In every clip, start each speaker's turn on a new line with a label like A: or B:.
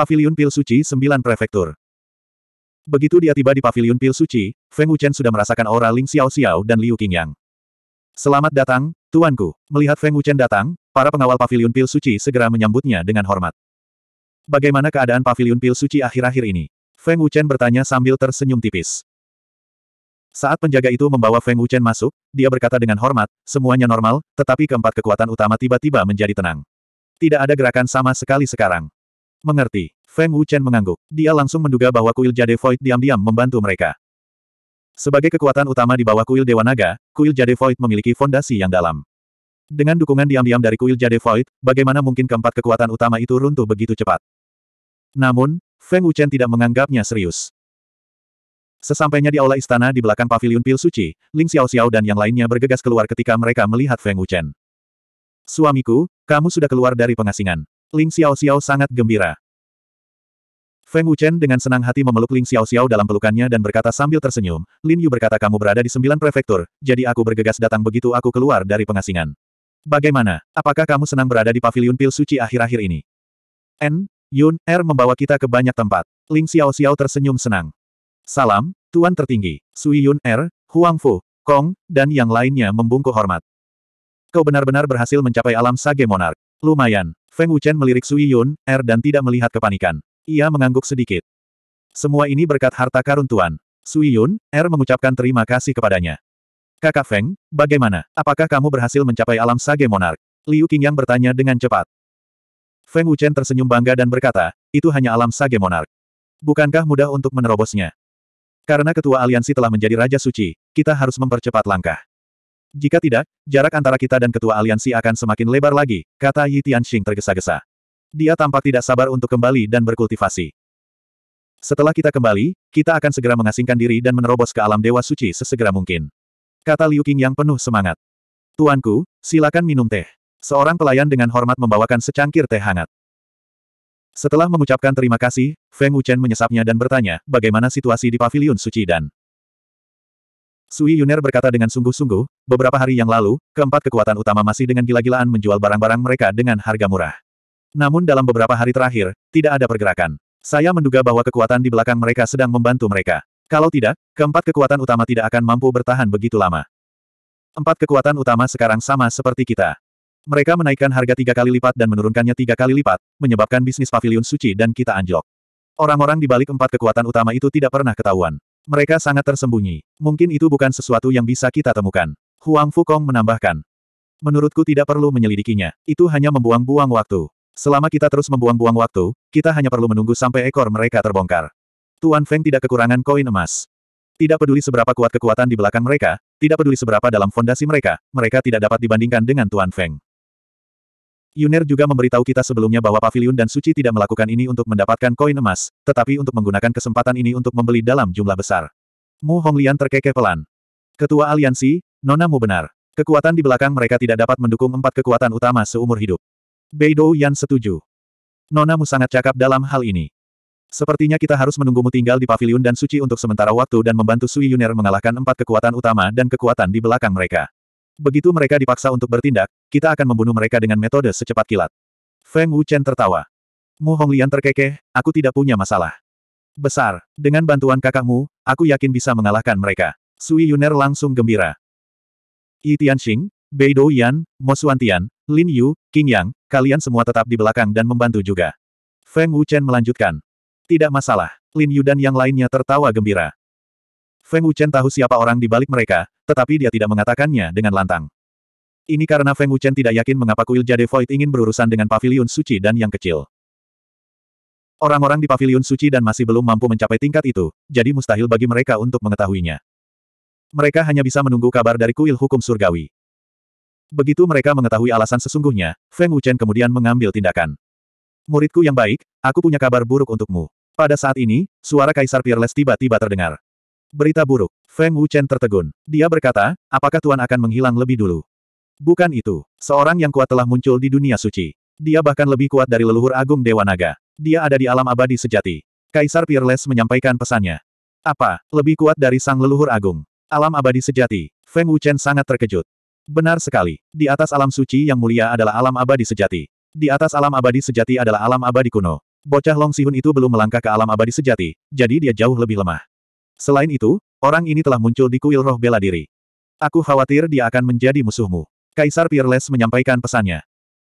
A: Pavilion Pil Suci Sembilan Prefektur. Begitu dia tiba di Pavilion Pil Suci, Feng Wuchen sudah merasakan aura Ling Xiao Xiao dan Liu Qingyang. Selamat datang, Tuanku. Melihat Feng Wuchen datang, para pengawal Pavilion Pil Suci segera menyambutnya dengan hormat. Bagaimana keadaan Pavilion Pil Suci akhir-akhir ini? Feng Wuchen bertanya sambil tersenyum tipis. Saat penjaga itu membawa Feng Wuchen masuk, dia berkata dengan hormat, semuanya normal, tetapi keempat kekuatan utama tiba-tiba menjadi tenang. Tidak ada gerakan sama sekali sekarang. Mengerti. Feng Wuchen mengangguk. Dia langsung menduga bahwa kuil Jade Void diam-diam membantu mereka. Sebagai kekuatan utama di bawah kuil Dewa Naga, kuil Jade Void memiliki fondasi yang dalam. Dengan dukungan diam-diam dari kuil Jade Void, bagaimana mungkin keempat kekuatan utama itu runtuh begitu cepat? Namun, Feng Wuchen tidak menganggapnya serius. Sesampainya di aula istana di belakang paviliun pil suci, Ling Xiao Xiao dan yang lainnya bergegas keluar ketika mereka melihat Feng Wuchen. Suamiku, kamu sudah keluar dari pengasingan. Ling Xiao Xiao sangat gembira. Feng Wuchen dengan senang hati memeluk Ling Xiao Xiao dalam pelukannya dan berkata sambil tersenyum, Lin Yu berkata kamu berada di sembilan prefektur, jadi aku bergegas datang begitu aku keluar dari pengasingan. Bagaimana, apakah kamu senang berada di paviliun pil suci akhir-akhir ini? N, Yun, Er membawa kita ke banyak tempat. Ling Xiao Xiao tersenyum senang. Salam, Tuan tertinggi, Sui Yun, Er, Huang Fu, Kong, dan yang lainnya membungkuk hormat. Kau benar-benar berhasil mencapai alam sage monark. Lumayan, Feng Wuchen melirik Sui Yun, Er dan tidak melihat kepanikan. Ia mengangguk sedikit. Semua ini berkat harta karun Tuan. Sui Yun, Er mengucapkan terima kasih kepadanya. Kakak Feng, bagaimana? Apakah kamu berhasil mencapai alam sage monark? Liu Qingyang bertanya dengan cepat. Feng Wuchen tersenyum bangga dan berkata, itu hanya alam sage monark. Bukankah mudah untuk menerobosnya? Karena ketua aliansi telah menjadi Raja Suci, kita harus mempercepat langkah. Jika tidak, jarak antara kita dan ketua aliansi akan semakin lebar lagi, kata Yi Tianxing tergesa-gesa. Dia tampak tidak sabar untuk kembali dan berkultivasi. Setelah kita kembali, kita akan segera mengasingkan diri dan menerobos ke alam Dewa Suci sesegera mungkin. Kata Liu Qing yang penuh semangat. Tuanku, silakan minum teh. Seorang pelayan dengan hormat membawakan secangkir teh hangat. Setelah mengucapkan terima kasih, Feng Wuchen menyesapnya dan bertanya, bagaimana situasi di Paviliun Suci dan Sui Yuner berkata dengan sungguh-sungguh, beberapa hari yang lalu, keempat kekuatan utama masih dengan gila-gilaan menjual barang-barang mereka dengan harga murah. Namun dalam beberapa hari terakhir, tidak ada pergerakan. Saya menduga bahwa kekuatan di belakang mereka sedang membantu mereka. Kalau tidak, keempat kekuatan utama tidak akan mampu bertahan begitu lama. Empat kekuatan utama sekarang sama seperti kita. Mereka menaikkan harga tiga kali lipat dan menurunkannya tiga kali lipat, menyebabkan bisnis pavilion suci dan kita anjlok. Orang-orang di balik empat kekuatan utama itu tidak pernah ketahuan. Mereka sangat tersembunyi. Mungkin itu bukan sesuatu yang bisa kita temukan. Huang Fukong menambahkan. Menurutku tidak perlu menyelidikinya. Itu hanya membuang-buang waktu. Selama kita terus membuang-buang waktu, kita hanya perlu menunggu sampai ekor mereka terbongkar. Tuan Feng tidak kekurangan koin emas. Tidak peduli seberapa kuat kekuatan di belakang mereka, tidak peduli seberapa dalam fondasi mereka, mereka tidak dapat dibandingkan dengan Tuan Feng. Yuner juga memberitahu kita sebelumnya bahwa Paviliun dan Suci tidak melakukan ini untuk mendapatkan koin emas, tetapi untuk menggunakan kesempatan ini untuk membeli dalam jumlah besar. Mu Honglian terkekeh pelan. Ketua aliansi, Nona Mu benar. Kekuatan di belakang mereka tidak dapat mendukung empat kekuatan utama seumur hidup. Beidou Yan setuju. Nona Mu sangat cakap dalam hal ini. Sepertinya kita harus menunggumu tinggal di paviliun dan suci untuk sementara waktu dan membantu Sui Yuner mengalahkan empat kekuatan utama dan kekuatan di belakang mereka. Begitu mereka dipaksa untuk bertindak, kita akan membunuh mereka dengan metode secepat kilat. Feng Wuchen tertawa. Mu Honglian terkekeh, aku tidak punya masalah. Besar, dengan bantuan kakakmu, aku yakin bisa mengalahkan mereka. Sui Yuner langsung gembira. Yi Tianxing, Bei Douyan, Mo Xuantian, Lin Yu, King Yang, kalian semua tetap di belakang dan membantu juga. Feng Wuchen melanjutkan. Tidak masalah, Lin Yu dan yang lainnya tertawa gembira. Feng Wuchen tahu siapa orang di balik mereka, tetapi dia tidak mengatakannya dengan lantang. Ini karena Feng Wuchen tidak yakin mengapa kuil Jade Void ingin berurusan dengan pavilion suci dan yang kecil. Orang-orang di pavilion suci dan masih belum mampu mencapai tingkat itu, jadi mustahil bagi mereka untuk mengetahuinya. Mereka hanya bisa menunggu kabar dari kuil hukum surgawi. Begitu mereka mengetahui alasan sesungguhnya, Feng Wuchen kemudian mengambil tindakan. Muridku yang baik, aku punya kabar buruk untukmu. Pada saat ini, suara Kaisar Peerless tiba-tiba terdengar. Berita buruk. Feng Wuchen tertegun. Dia berkata, apakah Tuan akan menghilang lebih dulu? Bukan itu. Seorang yang kuat telah muncul di dunia suci. Dia bahkan lebih kuat dari leluhur agung Dewa Naga. Dia ada di alam abadi sejati. Kaisar Peerless menyampaikan pesannya. Apa? Lebih kuat dari sang leluhur agung. Alam abadi sejati. Feng Wuchen sangat terkejut. Benar sekali. Di atas alam suci yang mulia adalah alam abadi sejati. Di atas alam abadi sejati adalah alam abadi kuno. Bocah Long Sihun itu belum melangkah ke alam abadi sejati, jadi dia jauh lebih lemah. Selain itu, orang ini telah muncul di kuil roh bela diri. Aku khawatir dia akan menjadi musuhmu. Kaisar Peerless menyampaikan pesannya.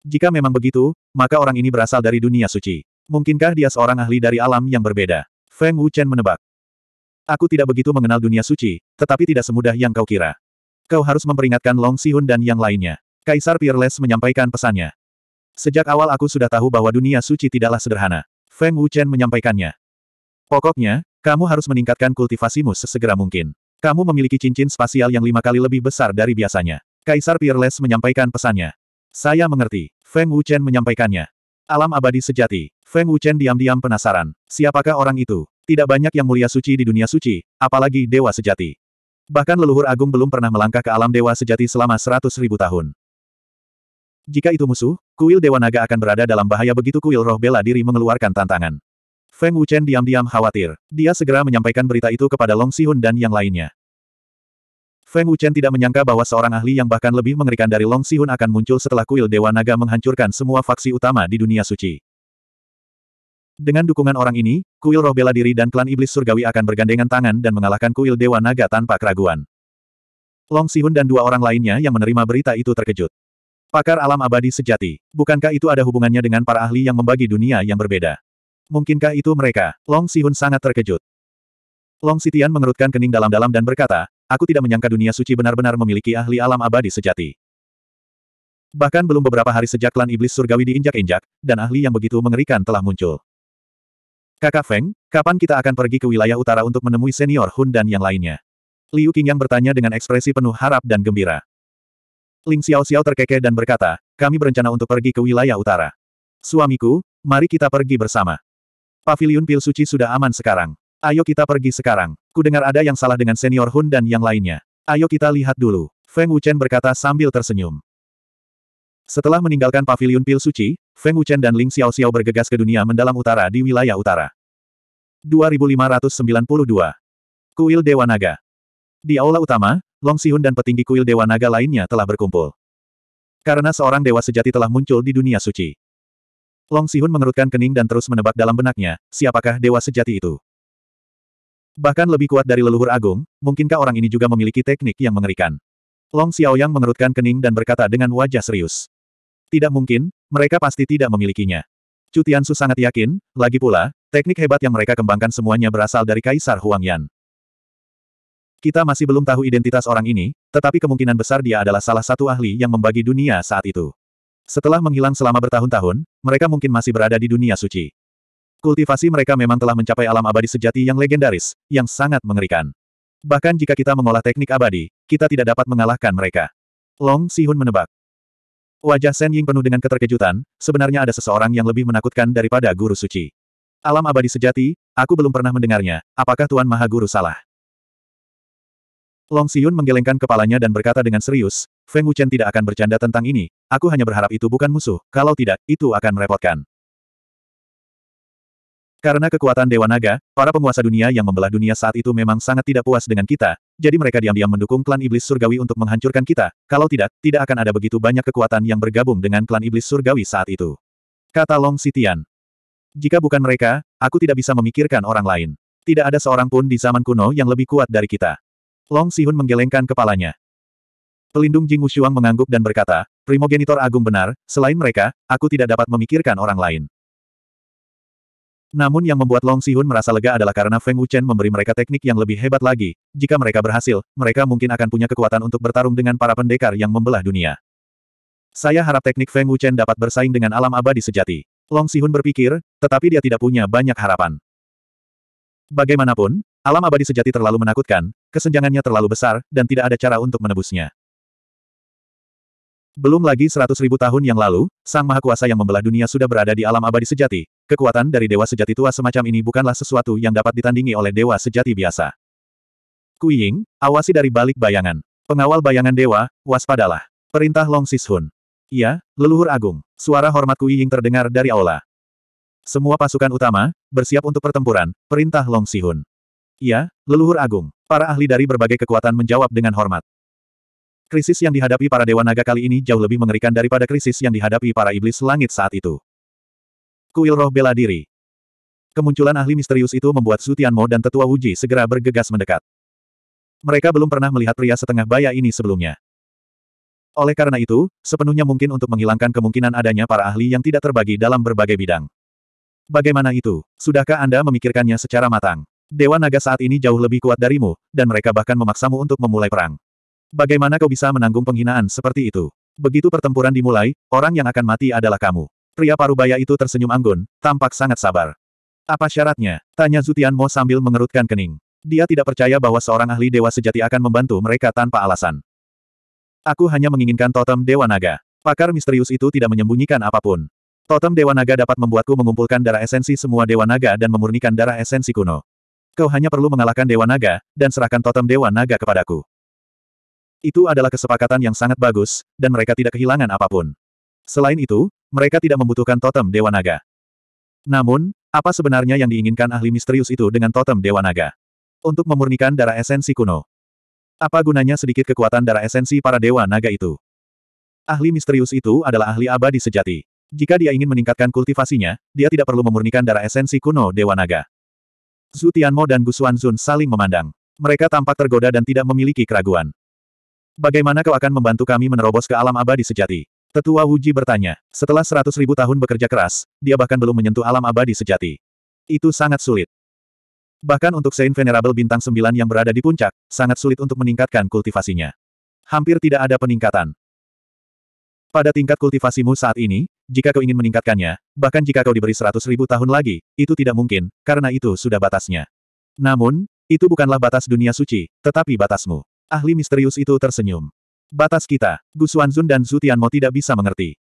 A: Jika memang begitu, maka orang ini berasal dari dunia suci. Mungkinkah dia seorang ahli dari alam yang berbeda? Feng Wuchen menebak. Aku tidak begitu mengenal dunia suci, tetapi tidak semudah yang kau kira. Kau harus memperingatkan Long Sihun dan yang lainnya. Kaisar Peerless menyampaikan pesannya. Sejak awal aku sudah tahu bahwa dunia suci tidaklah sederhana. Feng Wuchen menyampaikannya. Pokoknya, kamu harus meningkatkan kultivasimu sesegera mungkin. Kamu memiliki cincin spasial yang lima kali lebih besar dari biasanya. Kaisar Peerless menyampaikan pesannya. Saya mengerti. Feng Wuchen menyampaikannya. Alam abadi sejati. Feng Wuchen diam-diam penasaran. Siapakah orang itu? Tidak banyak yang mulia suci di dunia suci, apalagi dewa sejati. Bahkan leluhur agung belum pernah melangkah ke alam dewa sejati selama seratus ribu tahun. Jika itu musuh, kuil Dewa Naga akan berada dalam bahaya begitu kuil roh bela diri mengeluarkan tantangan. Feng Wuchen diam-diam khawatir. Dia segera menyampaikan berita itu kepada Long Sihun dan yang lainnya. Feng Wuchen tidak menyangka bahwa seorang ahli yang bahkan lebih mengerikan dari Long Sihun akan muncul setelah kuil Dewa Naga menghancurkan semua faksi utama di dunia suci. Dengan dukungan orang ini, kuil roh bela diri dan klan iblis surgawi akan bergandengan tangan dan mengalahkan kuil Dewa Naga tanpa keraguan. Long Sihun dan dua orang lainnya yang menerima berita itu terkejut. Pakar alam abadi sejati, bukankah itu ada hubungannya dengan para ahli yang membagi dunia yang berbeda? Mungkinkah itu mereka? Long Sihun sangat terkejut. Long Sitian mengerutkan kening dalam-dalam dan berkata, aku tidak menyangka dunia suci benar-benar memiliki ahli alam abadi sejati. Bahkan belum beberapa hari sejak klan iblis surgawi diinjak-injak, dan ahli yang begitu mengerikan telah muncul. Kakak Feng, kapan kita akan pergi ke wilayah utara untuk menemui senior Hun dan yang lainnya? Liu Qingyang bertanya dengan ekspresi penuh harap dan gembira. Ling Xiao Xiao terkekeh dan berkata, kami berencana untuk pergi ke wilayah utara. Suamiku, mari kita pergi bersama. Pavilion Pil Suci sudah aman sekarang. Ayo kita pergi sekarang. Kudengar ada yang salah dengan senior Hun dan yang lainnya. Ayo kita lihat dulu. Feng Wuchen berkata sambil tersenyum. Setelah meninggalkan Pavilion Pil Suci, Feng Wuchen dan Ling Xiao Xiao bergegas ke dunia mendalam utara di wilayah utara. 2592. Kuil Dewa Naga. Di aula utama, Long Sihun dan petinggi kuil Dewa Naga lainnya telah berkumpul. Karena seorang dewa sejati telah muncul di dunia suci. Long Sihun mengerutkan kening dan terus menebak dalam benaknya, siapakah dewa sejati itu? Bahkan lebih kuat dari leluhur agung, mungkinkah orang ini juga memiliki teknik yang mengerikan? Long Xiaoyang mengerutkan kening dan berkata dengan wajah serius. Tidak mungkin, mereka pasti tidak memilikinya. Cutiansu sangat yakin, lagi pula, teknik hebat yang mereka kembangkan semuanya berasal dari Kaisar Huang Yan. Kita masih belum tahu identitas orang ini, tetapi kemungkinan besar dia adalah salah satu ahli yang membagi dunia saat itu. Setelah menghilang selama bertahun-tahun, mereka mungkin masih berada di dunia suci. Kultivasi mereka memang telah mencapai alam abadi sejati yang legendaris, yang sangat mengerikan. Bahkan jika kita mengolah teknik abadi, kita tidak dapat mengalahkan mereka. Long Sihun menebak. Wajah Shen Ying penuh dengan keterkejutan, sebenarnya ada seseorang yang lebih menakutkan daripada guru suci. Alam abadi sejati, aku belum pernah mendengarnya, apakah Tuan Maha Guru salah? Long Siyun menggelengkan kepalanya dan berkata dengan serius, Feng Wuchen tidak akan bercanda tentang ini, aku hanya berharap itu bukan musuh, kalau tidak, itu akan merepotkan. Karena kekuatan Dewa Naga, para penguasa dunia yang membelah dunia saat itu memang sangat tidak puas dengan kita, jadi mereka diam-diam mendukung klan iblis surgawi untuk menghancurkan kita, kalau tidak, tidak akan ada begitu banyak kekuatan yang bergabung dengan klan iblis surgawi saat itu. Kata Long Sitian. Jika bukan mereka, aku tidak bisa memikirkan orang lain. Tidak ada seorang pun di zaman kuno yang lebih kuat dari kita. Long Sihun menggelengkan kepalanya. Pelindung Jing Wushuang mengangguk dan berkata, Primogenitor Agung benar, selain mereka, aku tidak dapat memikirkan orang lain. Namun yang membuat Long Sihun merasa lega adalah karena Feng Wuchen memberi mereka teknik yang lebih hebat lagi. Jika mereka berhasil, mereka mungkin akan punya kekuatan untuk bertarung dengan para pendekar yang membelah dunia. Saya harap teknik Feng Wuchen dapat bersaing dengan alam abadi sejati. Long Sihun berpikir, tetapi dia tidak punya banyak harapan. Bagaimanapun, alam abadi sejati terlalu menakutkan, kesenjangannya terlalu besar, dan tidak ada cara untuk menebusnya. Belum lagi seratus ribu tahun yang lalu, Sang Maha Kuasa yang membelah dunia sudah berada di alam abadi sejati. Kekuatan dari Dewa Sejati tua semacam ini bukanlah sesuatu yang dapat ditandingi oleh Dewa Sejati biasa. Kuying, awasi dari balik bayangan. Pengawal bayangan Dewa, waspadalah. Perintah Long Sishun. Iya, leluhur agung. Suara hormat Kuying terdengar dari aula. Semua pasukan utama, bersiap untuk pertempuran, perintah Long Sihun. Iya, leluhur agung. Para ahli dari berbagai kekuatan menjawab dengan hormat. Krisis yang dihadapi para Dewa Naga kali ini jauh lebih mengerikan daripada krisis yang dihadapi para iblis langit saat itu. Kuil roh bela diri. Kemunculan ahli misterius itu membuat Su Tianmo dan Tetua Wuji segera bergegas mendekat. Mereka belum pernah melihat pria setengah baya ini sebelumnya. Oleh karena itu, sepenuhnya mungkin untuk menghilangkan kemungkinan adanya para ahli yang tidak terbagi dalam berbagai bidang. Bagaimana itu? Sudahkah Anda memikirkannya secara matang? Dewa naga saat ini jauh lebih kuat darimu, dan mereka bahkan memaksamu untuk memulai perang. Bagaimana kau bisa menanggung penghinaan seperti itu? Begitu pertempuran dimulai, orang yang akan mati adalah kamu. Pria parubaya itu tersenyum anggun, tampak sangat sabar. Apa syaratnya? Tanya Zutian Mo sambil mengerutkan kening. Dia tidak percaya bahwa seorang ahli dewa sejati akan membantu mereka tanpa alasan. Aku hanya menginginkan totem dewa naga. Pakar misterius itu tidak menyembunyikan apapun. Totem Dewa Naga dapat membuatku mengumpulkan darah esensi semua Dewa Naga dan memurnikan darah esensi kuno. Kau hanya perlu mengalahkan Dewa Naga, dan serahkan totem Dewa Naga kepadaku. Itu adalah kesepakatan yang sangat bagus, dan mereka tidak kehilangan apapun. Selain itu, mereka tidak membutuhkan totem Dewa Naga. Namun, apa sebenarnya yang diinginkan ahli misterius itu dengan totem Dewa Naga? Untuk memurnikan darah esensi kuno. Apa gunanya sedikit kekuatan darah esensi para Dewa Naga itu? Ahli misterius itu adalah ahli abadi sejati. Jika dia ingin meningkatkan kultivasinya, dia tidak perlu memurnikan darah esensi kuno Dewa Naga. Zutianmo dan Gusuan Zun saling memandang. Mereka tampak tergoda dan tidak memiliki keraguan. Bagaimana kau akan membantu kami menerobos ke alam abadi sejati? Tetua Wuji bertanya. Setelah seratus ribu tahun bekerja keras, dia bahkan belum menyentuh alam abadi sejati. Itu sangat sulit. Bahkan untuk Saint Venerable bintang Sembilan yang berada di puncak, sangat sulit untuk meningkatkan kultivasinya. Hampir tidak ada peningkatan. Pada tingkat kultivasimu saat ini, jika kau ingin meningkatkannya, bahkan jika kau diberi seratus ribu tahun lagi, itu tidak mungkin, karena itu sudah batasnya. Namun, itu bukanlah batas dunia suci, tetapi batasmu. Ahli misterius itu tersenyum. Batas kita, Gu Xuanzun dan Zhu Tianmo tidak bisa mengerti.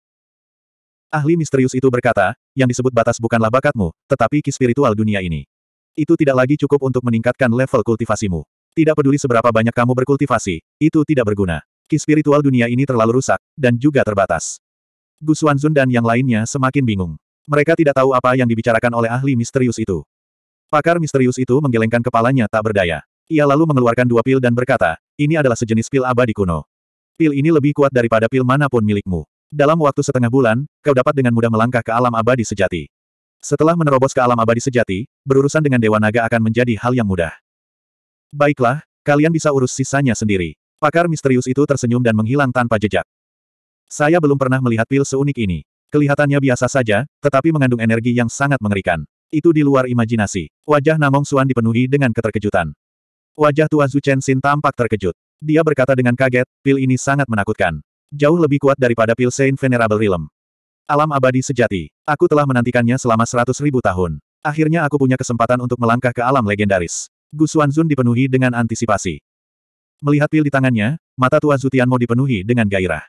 A: Ahli misterius itu berkata, yang disebut batas bukanlah bakatmu, tetapi ki spiritual dunia ini. Itu tidak lagi cukup untuk meningkatkan level kultivasimu. Tidak peduli seberapa banyak kamu berkultivasi, itu tidak berguna. Ki spiritual dunia ini terlalu rusak, dan juga terbatas. Gu Xuanzun dan yang lainnya semakin bingung. Mereka tidak tahu apa yang dibicarakan oleh ahli misterius itu. Pakar misterius itu menggelengkan kepalanya tak berdaya. Ia lalu mengeluarkan dua pil dan berkata, ini adalah sejenis pil abadi kuno. Pil ini lebih kuat daripada pil manapun milikmu. Dalam waktu setengah bulan, kau dapat dengan mudah melangkah ke alam abadi sejati. Setelah menerobos ke alam abadi sejati, berurusan dengan Dewa Naga akan menjadi hal yang mudah. Baiklah, kalian bisa urus sisanya sendiri. Pakar misterius itu tersenyum dan menghilang tanpa jejak. Saya belum pernah melihat pil seunik ini. Kelihatannya biasa saja, tetapi mengandung energi yang sangat mengerikan. Itu di luar imajinasi. Wajah Namong Suan dipenuhi dengan keterkejutan. Wajah tua Chen Xin tampak terkejut. Dia berkata dengan kaget, pil ini sangat menakutkan. Jauh lebih kuat daripada pil Saint Venerable Realm. Alam abadi sejati. Aku telah menantikannya selama seratus ribu tahun. Akhirnya aku punya kesempatan untuk melangkah ke alam legendaris. Gu Zun dipenuhi dengan antisipasi. Melihat pil di tangannya, mata tua Zutianmo dipenuhi dengan gairah.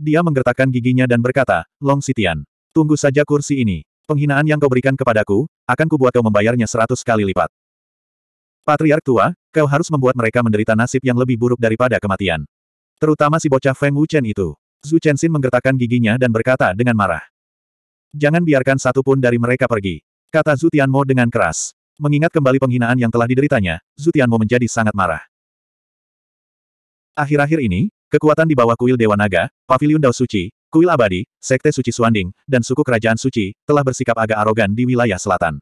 A: Dia menggertakkan giginya dan berkata, Long Sitian, tunggu saja kursi ini. Penghinaan yang kau berikan kepadaku, akan kubuat kau membayarnya seratus kali lipat. Patriark tua, kau harus membuat mereka menderita nasib yang lebih buruk daripada kematian. Terutama si bocah Feng Wuchen itu. Zhu Chenxin menggertakkan giginya dan berkata dengan marah. Jangan biarkan satu pun dari mereka pergi. Kata Zhu Tianmo dengan keras. Mengingat kembali penghinaan yang telah dideritanya, Zhu Tianmo menjadi sangat marah. Akhir-akhir ini, kekuatan di bawah kuil Dewa Naga, Paviliun Dao Suci, Kuil Abadi, Sekte Suci Suanding, dan suku Kerajaan Suci, telah bersikap agak arogan di wilayah selatan.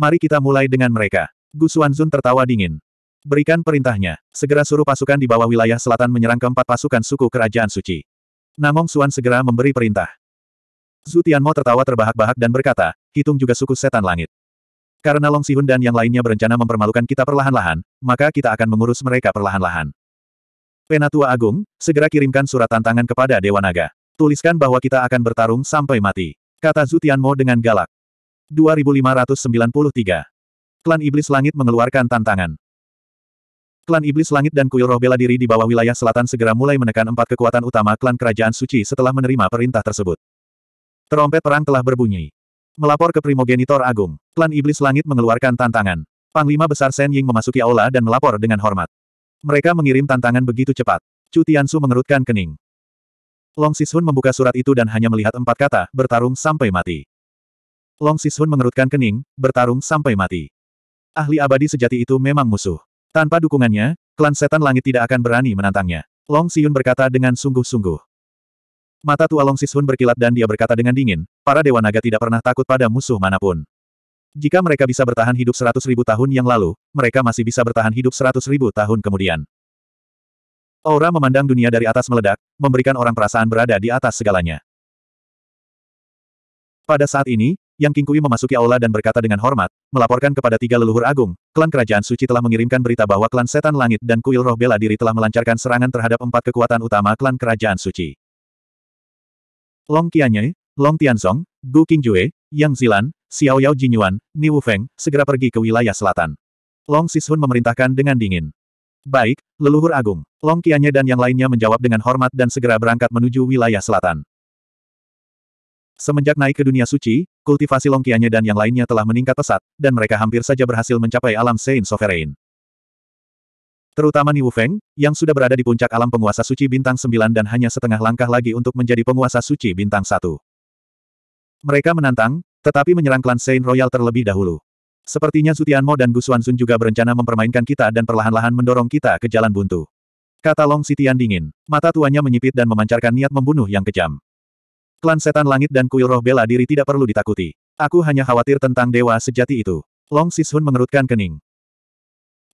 A: Mari kita mulai dengan mereka. Gu Xuanzun tertawa dingin. Berikan perintahnya, segera suruh pasukan di bawah wilayah selatan menyerang keempat pasukan suku kerajaan suci. Namong Suan segera memberi perintah. Zhu Tianmo tertawa terbahak-bahak dan berkata, hitung juga suku setan langit. Karena Long Sihun dan yang lainnya berencana mempermalukan kita perlahan-lahan, maka kita akan mengurus mereka perlahan-lahan. Penatua Agung, segera kirimkan surat tantangan kepada Dewa Naga. Tuliskan bahwa kita akan bertarung sampai mati. Kata Zhu Tianmo dengan galak. 2593. Klan Iblis Langit mengeluarkan tantangan. Klan Iblis Langit dan Kuil Roh Bela Diri di bawah wilayah selatan segera mulai menekan empat kekuatan utama klan Kerajaan Suci setelah menerima perintah tersebut. Terompet perang telah berbunyi. Melapor ke Primogenitor Agung, klan Iblis Langit mengeluarkan tantangan. Panglima Besar Shen Ying memasuki aula dan melapor dengan hormat. Mereka mengirim tantangan begitu cepat. Tian Su mengerutkan kening. Long Sishun membuka surat itu dan hanya melihat empat kata, bertarung sampai mati. Long Sishun mengerutkan kening, bertarung sampai mati. Ahli abadi sejati itu memang musuh. Tanpa dukungannya, klan setan langit tidak akan berani menantangnya. Long Siyun berkata dengan sungguh-sungguh. Mata tua Long Sishun berkilat dan dia berkata dengan dingin, para Dewa Naga tidak pernah takut pada musuh manapun. Jika mereka bisa bertahan hidup seratus ribu tahun yang lalu, mereka masih bisa bertahan hidup seratus ribu tahun kemudian. Aura memandang dunia dari atas meledak, memberikan orang perasaan berada di atas segalanya. Pada saat ini, yang King memasuki aula dan berkata dengan hormat, melaporkan kepada tiga leluhur agung, klan kerajaan suci telah mengirimkan berita bahwa klan setan langit dan kuil roh bela diri telah melancarkan serangan terhadap empat kekuatan utama klan kerajaan suci. Long Qianye, Long Tianzong, Gu Qingjue, Yang Zilan, Xiao Yao Jinyuan, Ni Wufeng, segera pergi ke wilayah selatan. Long Sishun memerintahkan dengan dingin. Baik, leluhur agung. Long Qianye dan yang lainnya menjawab dengan hormat dan segera berangkat menuju wilayah selatan. Semenjak naik ke dunia suci, Kultivasi Longkianya dan yang lainnya telah meningkat pesat, dan mereka hampir saja berhasil mencapai alam Saint Sovereign. Terutama Niu Feng, yang sudah berada di puncak alam penguasa suci bintang 9 dan hanya setengah langkah lagi untuk menjadi penguasa suci bintang 1. Mereka menantang, tetapi menyerang klan Saint Royal terlebih dahulu. Sepertinya Zutianmo dan Gu Xuanzun juga berencana mempermainkan kita dan perlahan-lahan mendorong kita ke jalan buntu. Kata Long Sitian dingin. Mata tuanya menyipit dan memancarkan niat membunuh yang kejam. Klan Setan Langit dan Kuil Roh Bela Diri tidak perlu ditakuti. Aku hanya khawatir tentang dewa sejati itu. Long Sishun mengerutkan kening.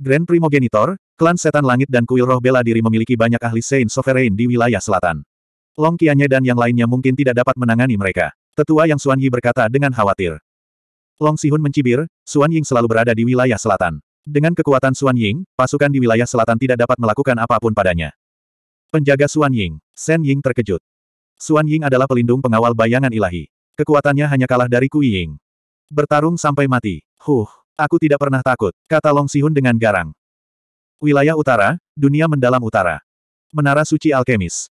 A: Grand Primogenitor, Klan Setan Langit dan Kuil Roh Bela Diri memiliki banyak ahli Saint Sovereign di wilayah selatan. Long Kianye dan yang lainnya mungkin tidak dapat menangani mereka. Tetua Yang Suan Yi berkata dengan khawatir. Long Sihun mencibir, Suan Ying selalu berada di wilayah selatan. Dengan kekuatan Suan Ying, pasukan di wilayah selatan tidak dapat melakukan apapun padanya. Penjaga Suan Ying, Sen Ying terkejut. Suan Ying adalah pelindung pengawal bayangan ilahi. Kekuatannya hanya kalah dari Ku Ying. Bertarung sampai mati. Huh, aku tidak pernah takut, kata Long Sihun dengan garang. Wilayah utara, dunia mendalam utara. Menara suci alkemis.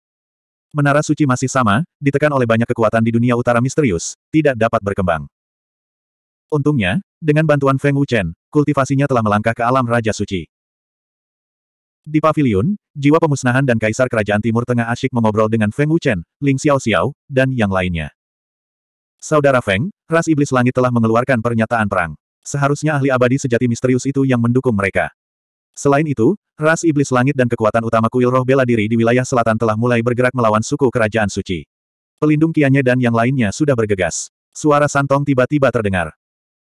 A: Menara suci masih sama, ditekan oleh banyak kekuatan di dunia utara misterius, tidak dapat berkembang. Untungnya, dengan bantuan Feng Wuchen, kultivasinya telah melangkah ke alam Raja Suci. Di pavilion, jiwa pemusnahan dan kaisar kerajaan timur tengah asyik mengobrol dengan Feng Wuchen, Ling Xiao Xiao, dan yang lainnya. Saudara Feng, ras iblis langit telah mengeluarkan pernyataan perang. Seharusnya ahli abadi sejati misterius itu yang mendukung mereka. Selain itu, ras iblis langit dan kekuatan utama kuil roh bela diri di wilayah selatan telah mulai bergerak melawan suku kerajaan suci. Pelindung kiannya dan yang lainnya sudah bergegas. Suara santong tiba-tiba terdengar.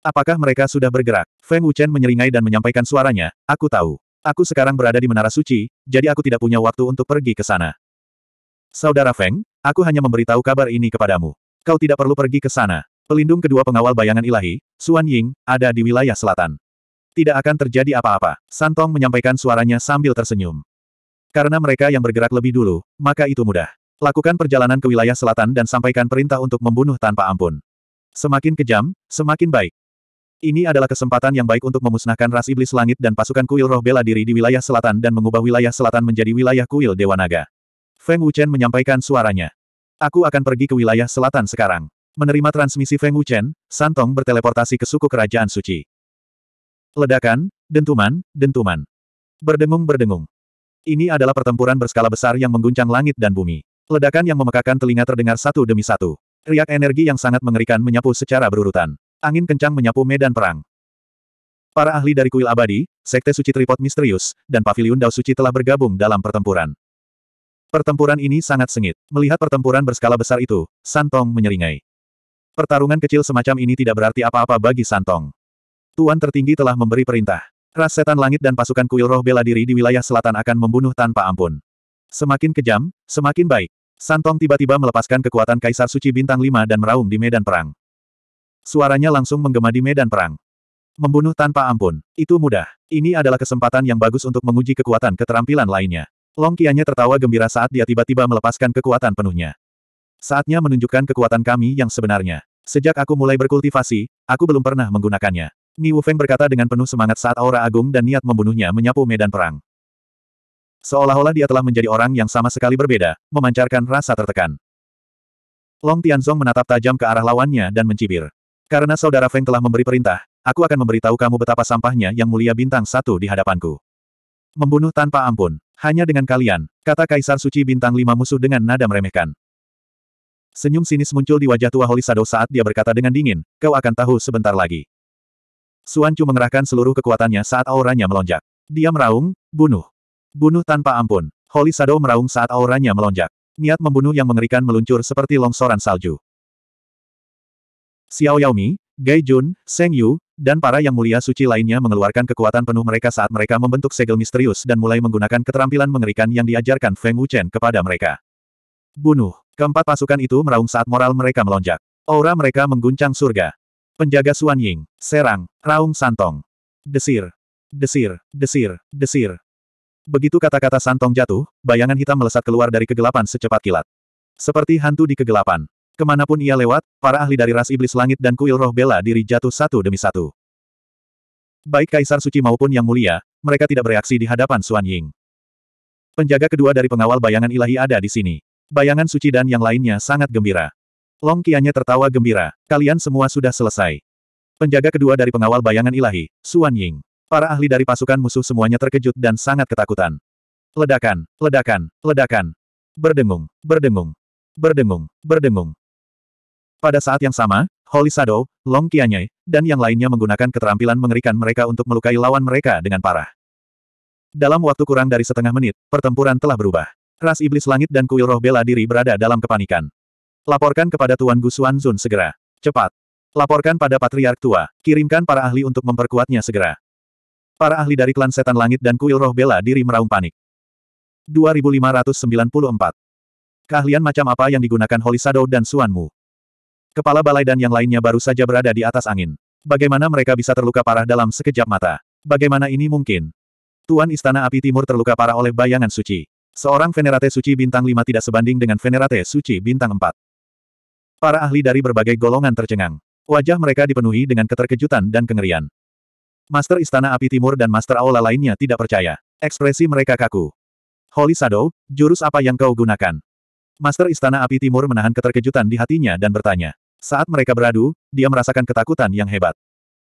A: Apakah mereka sudah bergerak? Feng Wuchen menyeringai dan menyampaikan suaranya, aku tahu. Aku sekarang berada di Menara Suci, jadi aku tidak punya waktu untuk pergi ke sana. Saudara Feng, aku hanya memberitahu kabar ini kepadamu. Kau tidak perlu pergi ke sana. Pelindung kedua pengawal bayangan ilahi, Suan Ying, ada di wilayah selatan. Tidak akan terjadi apa-apa. Santong menyampaikan suaranya sambil tersenyum. Karena mereka yang bergerak lebih dulu, maka itu mudah. Lakukan perjalanan ke wilayah selatan dan sampaikan perintah untuk membunuh tanpa ampun. Semakin kejam, semakin baik. Ini adalah kesempatan yang baik untuk memusnahkan ras iblis langit dan pasukan kuil roh bela diri di wilayah selatan dan mengubah wilayah selatan menjadi wilayah kuil Dewa Naga. Feng Wuchen menyampaikan suaranya. Aku akan pergi ke wilayah selatan sekarang. Menerima transmisi Feng Wuchen, Santong berteleportasi ke suku kerajaan suci. Ledakan, dentuman, dentuman. Berdengung-berdengung. Ini adalah pertempuran berskala besar yang mengguncang langit dan bumi. Ledakan yang memekakan telinga terdengar satu demi satu. Riak energi yang sangat mengerikan menyapu secara berurutan. Angin kencang menyapu medan perang. Para ahli dari kuil abadi, sekte suci tripod misterius, dan pavilion dao suci telah bergabung dalam pertempuran. Pertempuran ini sangat sengit. Melihat pertempuran berskala besar itu, Santong menyeringai. Pertarungan kecil semacam ini tidak berarti apa-apa bagi Santong. Tuan tertinggi telah memberi perintah. Ras setan langit dan pasukan kuil roh bela diri di wilayah selatan akan membunuh tanpa ampun. Semakin kejam, semakin baik. Santong tiba-tiba melepaskan kekuatan Kaisar Suci Bintang 5 dan meraung di medan perang. Suaranya langsung menggema di medan perang. Membunuh tanpa ampun, itu mudah. Ini adalah kesempatan yang bagus untuk menguji kekuatan keterampilan lainnya. Long Qianya tertawa gembira saat dia tiba-tiba melepaskan kekuatan penuhnya. Saatnya menunjukkan kekuatan kami yang sebenarnya. Sejak aku mulai berkultivasi, aku belum pernah menggunakannya. Ni Wufeng berkata dengan penuh semangat saat aura agung dan niat membunuhnya menyapu medan perang. Seolah-olah dia telah menjadi orang yang sama sekali berbeda, memancarkan rasa tertekan. Long Tianzong menatap tajam ke arah lawannya dan mencibir. Karena saudara Feng telah memberi perintah, aku akan memberitahu kamu betapa sampahnya yang mulia bintang satu di hadapanku. Membunuh tanpa ampun, hanya dengan kalian, kata Kaisar Suci bintang lima musuh dengan nada meremehkan. Senyum sinis muncul di wajah tua Holy Shadow saat dia berkata dengan dingin, kau akan tahu sebentar lagi. Suan Chu mengerahkan seluruh kekuatannya saat auranya melonjak. Dia meraung, bunuh. Bunuh tanpa ampun. Holy Shadow meraung saat auranya melonjak. Niat membunuh yang mengerikan meluncur seperti longsoran salju. Xiao Yaomi, Gai Jun, Seng Yu, dan para yang mulia suci lainnya mengeluarkan kekuatan penuh mereka saat mereka membentuk segel misterius dan mulai menggunakan keterampilan mengerikan yang diajarkan Feng Wuchen kepada mereka. Bunuh. Keempat pasukan itu meraung saat moral mereka melonjak. Aura mereka mengguncang surga. Penjaga Suan Ying. Serang. Raung Santong. Desir. Desir. Desir. Desir. Begitu kata-kata Santong jatuh, bayangan hitam melesat keluar dari kegelapan secepat kilat. Seperti hantu di kegelapan. Kemanapun ia lewat, para ahli dari ras iblis langit dan kuil roh bela diri jatuh satu demi satu. Baik Kaisar Suci maupun Yang Mulia, mereka tidak bereaksi di hadapan Suan Ying. Penjaga kedua dari pengawal bayangan ilahi ada di sini. Bayangan suci dan yang lainnya sangat gembira. Long Qianya tertawa gembira. Kalian semua sudah selesai. Penjaga kedua dari pengawal bayangan ilahi, Suan Ying. Para ahli dari pasukan musuh semuanya terkejut dan sangat ketakutan. Ledakan, ledakan, ledakan. Berdengung, berdengung, berdengung, berdengung. Pada saat yang sama, Holy Shadow, Long Qianye, dan yang lainnya menggunakan keterampilan mengerikan mereka untuk melukai lawan mereka dengan parah. Dalam waktu kurang dari setengah menit, pertempuran telah berubah. Ras Iblis Langit dan kuil roh bela diri berada dalam kepanikan. Laporkan kepada Tuan Gu Zun segera. Cepat. Laporkan pada Patriark Tua, kirimkan para ahli untuk memperkuatnya segera. Para ahli dari klan setan langit dan kuil roh bela diri meraung panik. 2594. Keahlian macam apa yang digunakan Holy Shadow dan Suanmu? Kepala balai dan yang lainnya baru saja berada di atas angin. Bagaimana mereka bisa terluka parah dalam sekejap mata? Bagaimana ini mungkin? Tuan Istana Api Timur terluka parah oleh bayangan suci. Seorang Venerate Suci Bintang 5 tidak sebanding dengan Venerate Suci Bintang 4. Para ahli dari berbagai golongan tercengang. Wajah mereka dipenuhi dengan keterkejutan dan kengerian. Master Istana Api Timur dan Master Aula lainnya tidak percaya. Ekspresi mereka kaku. Holy Shadow, jurus apa yang kau gunakan? Master Istana Api Timur menahan keterkejutan di hatinya dan bertanya. Saat mereka beradu, dia merasakan ketakutan yang hebat.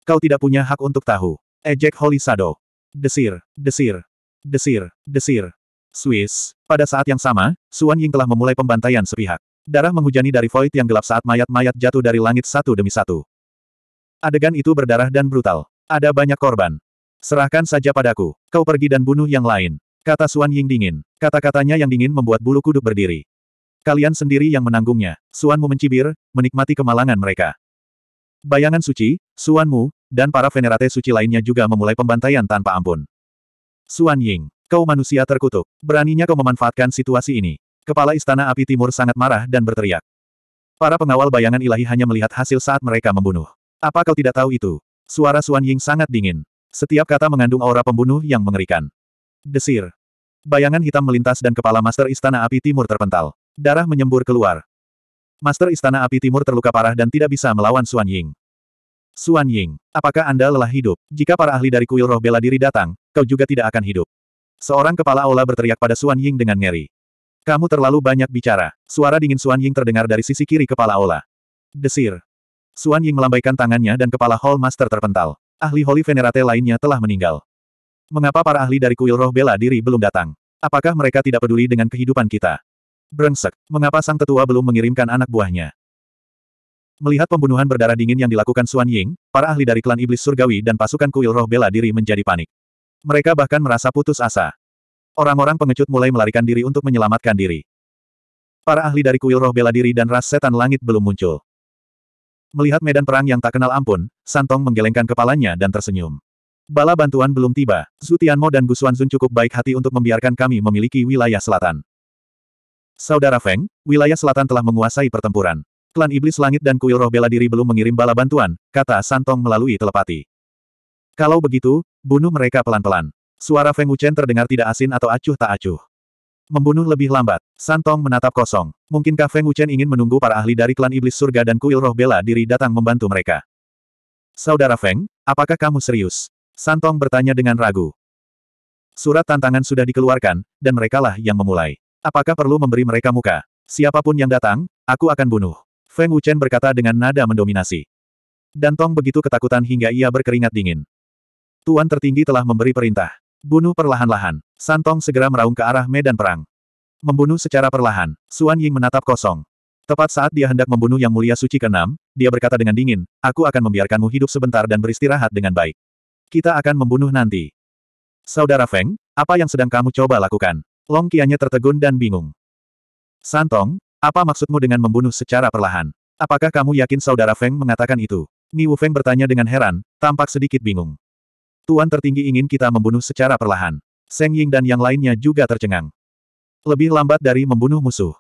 A: Kau tidak punya hak untuk tahu. Ejek Holy Shadow. Desir, desir, desir, desir. Swiss. Pada saat yang sama, Suan Ying telah memulai pembantaian sepihak. Darah menghujani dari void yang gelap saat mayat-mayat jatuh dari langit satu demi satu. Adegan itu berdarah dan brutal. Ada banyak korban. Serahkan saja padaku. Kau pergi dan bunuh yang lain. Kata Suan Ying dingin. Kata-katanya yang dingin membuat bulu kuduk berdiri. Kalian sendiri yang menanggungnya. Suanmu mencibir, menikmati kemalangan mereka. Bayangan suci, Suanmu, dan para venerate suci lainnya juga memulai pembantaian tanpa ampun. Suan Ying, kau manusia terkutuk. Beraninya kau memanfaatkan situasi ini. Kepala Istana Api Timur sangat marah dan berteriak. Para pengawal bayangan ilahi hanya melihat hasil saat mereka membunuh. Apa kau tidak tahu itu? Suara Suan Ying sangat dingin. Setiap kata mengandung aura pembunuh yang mengerikan. Desir. Bayangan hitam melintas dan kepala Master Istana Api Timur terpental. Darah menyembur keluar. Master Istana Api Timur terluka parah dan tidak bisa melawan Suan Ying. Suan Ying, apakah Anda lelah hidup? Jika para ahli dari kuil roh bela diri datang, kau juga tidak akan hidup. Seorang kepala aula berteriak pada Suan Ying dengan ngeri. Kamu terlalu banyak bicara. Suara dingin Suan Ying terdengar dari sisi kiri kepala aula. Desir. Suan Ying melambaikan tangannya dan kepala Hall Master terpental. Ahli Holy Venerate lainnya telah meninggal. Mengapa para ahli dari kuil roh bela diri belum datang? Apakah mereka tidak peduli dengan kehidupan kita? Brengsek, mengapa sang tetua belum mengirimkan anak buahnya? Melihat pembunuhan berdarah dingin yang dilakukan Suan Ying, para ahli dari klan iblis surgawi dan pasukan kuil roh bela diri menjadi panik. Mereka bahkan merasa putus asa. Orang-orang pengecut mulai melarikan diri untuk menyelamatkan diri. Para ahli dari kuil roh bela diri dan ras setan langit belum muncul. Melihat medan perang yang tak kenal ampun, Santong menggelengkan kepalanya dan tersenyum. Bala bantuan belum tiba, Zutianmo dan Gusuan Zun cukup baik hati untuk membiarkan kami memiliki wilayah selatan. Saudara Feng, wilayah selatan telah menguasai pertempuran. Klan Iblis Langit dan Kuil Roh Bela Diri belum mengirim bala bantuan, kata Santong melalui telepati. Kalau begitu, bunuh mereka pelan-pelan. Suara Feng Wuchen terdengar tidak asin atau acuh tak acuh. Membunuh lebih lambat, Santong menatap kosong. Mungkinkah Feng Wuchen ingin menunggu para ahli dari klan Iblis Surga dan Kuil Roh Bela Diri datang membantu mereka? Saudara Feng, apakah kamu serius? Santong bertanya dengan ragu. Surat tantangan sudah dikeluarkan, dan merekalah yang memulai. Apakah perlu memberi mereka muka? Siapapun yang datang, aku akan bunuh. Feng Wuchen berkata dengan nada mendominasi. Dan Tong begitu ketakutan hingga ia berkeringat dingin. Tuan tertinggi telah memberi perintah. Bunuh perlahan-lahan. Santong segera meraung ke arah medan perang. Membunuh secara perlahan, Suan Ying menatap kosong. Tepat saat dia hendak membunuh Yang Mulia Suci ke-6, dia berkata dengan dingin, aku akan membiarkanmu hidup sebentar dan beristirahat dengan baik. Kita akan membunuh nanti. Saudara Feng, apa yang sedang kamu coba lakukan? Long Qianya tertegun dan bingung. Santong, apa maksudmu dengan membunuh secara perlahan? Apakah kamu yakin saudara Feng mengatakan itu? Ni Wu Feng bertanya dengan heran, tampak sedikit bingung. Tuan tertinggi ingin kita membunuh secara perlahan. Seng Ying dan yang lainnya juga tercengang. Lebih lambat dari membunuh musuh.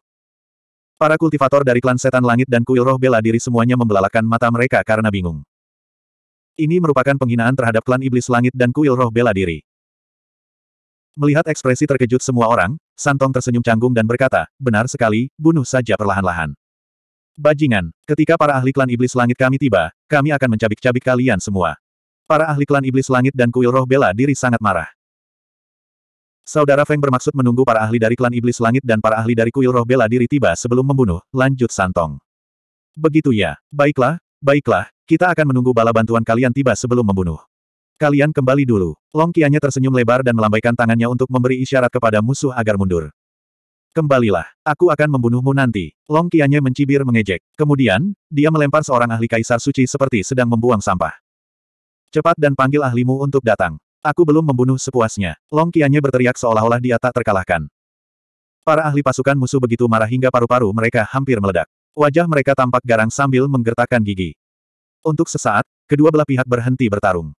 A: Para kultivator dari klan setan langit dan kuil roh bela diri semuanya membelalakan mata mereka karena bingung. Ini merupakan penghinaan terhadap klan iblis langit dan kuil roh bela diri. Melihat ekspresi terkejut semua orang, Santong tersenyum canggung dan berkata, benar sekali, bunuh saja perlahan-lahan. Bajingan, ketika para ahli klan iblis langit kami tiba, kami akan mencabik-cabik kalian semua. Para ahli klan iblis langit dan kuil roh bela diri sangat marah. Saudara Feng bermaksud menunggu para ahli dari klan iblis langit dan para ahli dari kuil roh bela diri tiba sebelum membunuh, lanjut Santong. Begitu ya, baiklah, baiklah, kita akan menunggu bala bantuan kalian tiba sebelum membunuh. Kalian kembali dulu. Long Qianya tersenyum lebar dan melambaikan tangannya untuk memberi isyarat kepada musuh agar mundur. Kembalilah, aku akan membunuhmu nanti. Long Qianya mencibir mengejek. Kemudian, dia melempar seorang ahli kaisar suci seperti sedang membuang sampah. Cepat dan panggil ahlimu untuk datang. Aku belum membunuh sepuasnya. Long Qianya berteriak seolah-olah dia tak terkalahkan. Para ahli pasukan musuh begitu marah hingga paru-paru mereka hampir meledak. Wajah mereka tampak garang sambil menggertakkan gigi. Untuk sesaat, kedua belah pihak berhenti bertarung.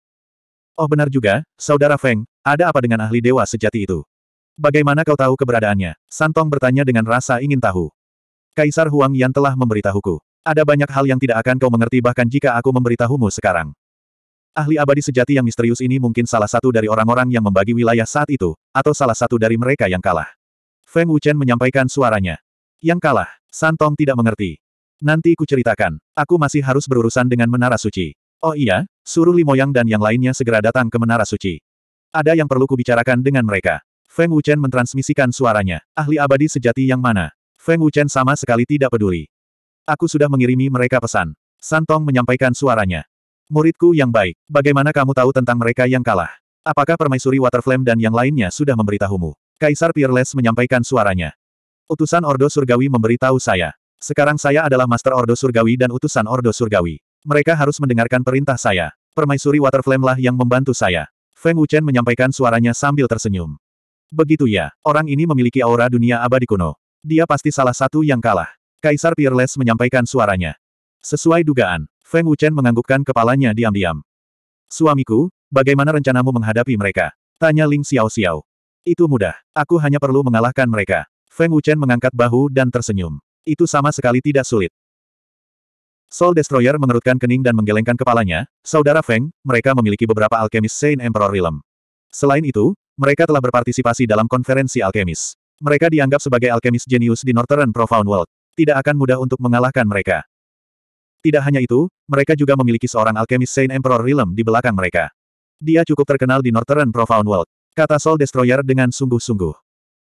A: Oh benar juga, Saudara Feng, ada apa dengan ahli dewa sejati itu? Bagaimana kau tahu keberadaannya? Santong bertanya dengan rasa ingin tahu. Kaisar Huang Yan telah memberitahuku. Ada banyak hal yang tidak akan kau mengerti bahkan jika aku memberitahumu sekarang. Ahli abadi sejati yang misterius ini mungkin salah satu dari orang-orang yang membagi wilayah saat itu, atau salah satu dari mereka yang kalah. Feng Wuchen menyampaikan suaranya. Yang kalah, Santong tidak mengerti. Nanti ku ceritakan, aku masih harus berurusan dengan Menara Suci. Oh iya, suruh Limoyang dan yang lainnya segera datang ke Menara Suci. Ada yang perlu kubicarakan dengan mereka. Feng Wuchen mentransmisikan suaranya. Ahli abadi sejati yang mana? Feng Wuchen sama sekali tidak peduli. Aku sudah mengirimi mereka pesan. Santong menyampaikan suaranya. Muridku yang baik, bagaimana kamu tahu tentang mereka yang kalah? Apakah permaisuri Waterflame dan yang lainnya sudah memberitahumu? Kaisar Peerless menyampaikan suaranya. Utusan Ordo Surgawi memberitahu saya. Sekarang saya adalah Master Ordo Surgawi dan utusan Ordo Surgawi. Mereka harus mendengarkan perintah saya. Permaisuri Waterflame lah yang membantu saya. Feng Wuchen menyampaikan suaranya sambil tersenyum. Begitu ya, orang ini memiliki aura dunia abadi kuno. Dia pasti salah satu yang kalah. Kaisar Peerless menyampaikan suaranya. Sesuai dugaan, Feng Wuchen menganggukkan kepalanya diam-diam. Suamiku, bagaimana rencanamu menghadapi mereka? Tanya Ling Xiao Xiao. Itu mudah, aku hanya perlu mengalahkan mereka. Feng Wuchen mengangkat bahu dan tersenyum. Itu sama sekali tidak sulit. Soul Destroyer mengerutkan kening dan menggelengkan kepalanya, Saudara Feng, mereka memiliki beberapa alkemis Saint Emperor Realm. Selain itu, mereka telah berpartisipasi dalam konferensi alkemis. Mereka dianggap sebagai alkemis jenius di Northern Profound World. Tidak akan mudah untuk mengalahkan mereka. Tidak hanya itu, mereka juga memiliki seorang alkemis Saint Emperor Realm di belakang mereka. Dia cukup terkenal di Northern Profound World, kata Soul Destroyer dengan sungguh-sungguh.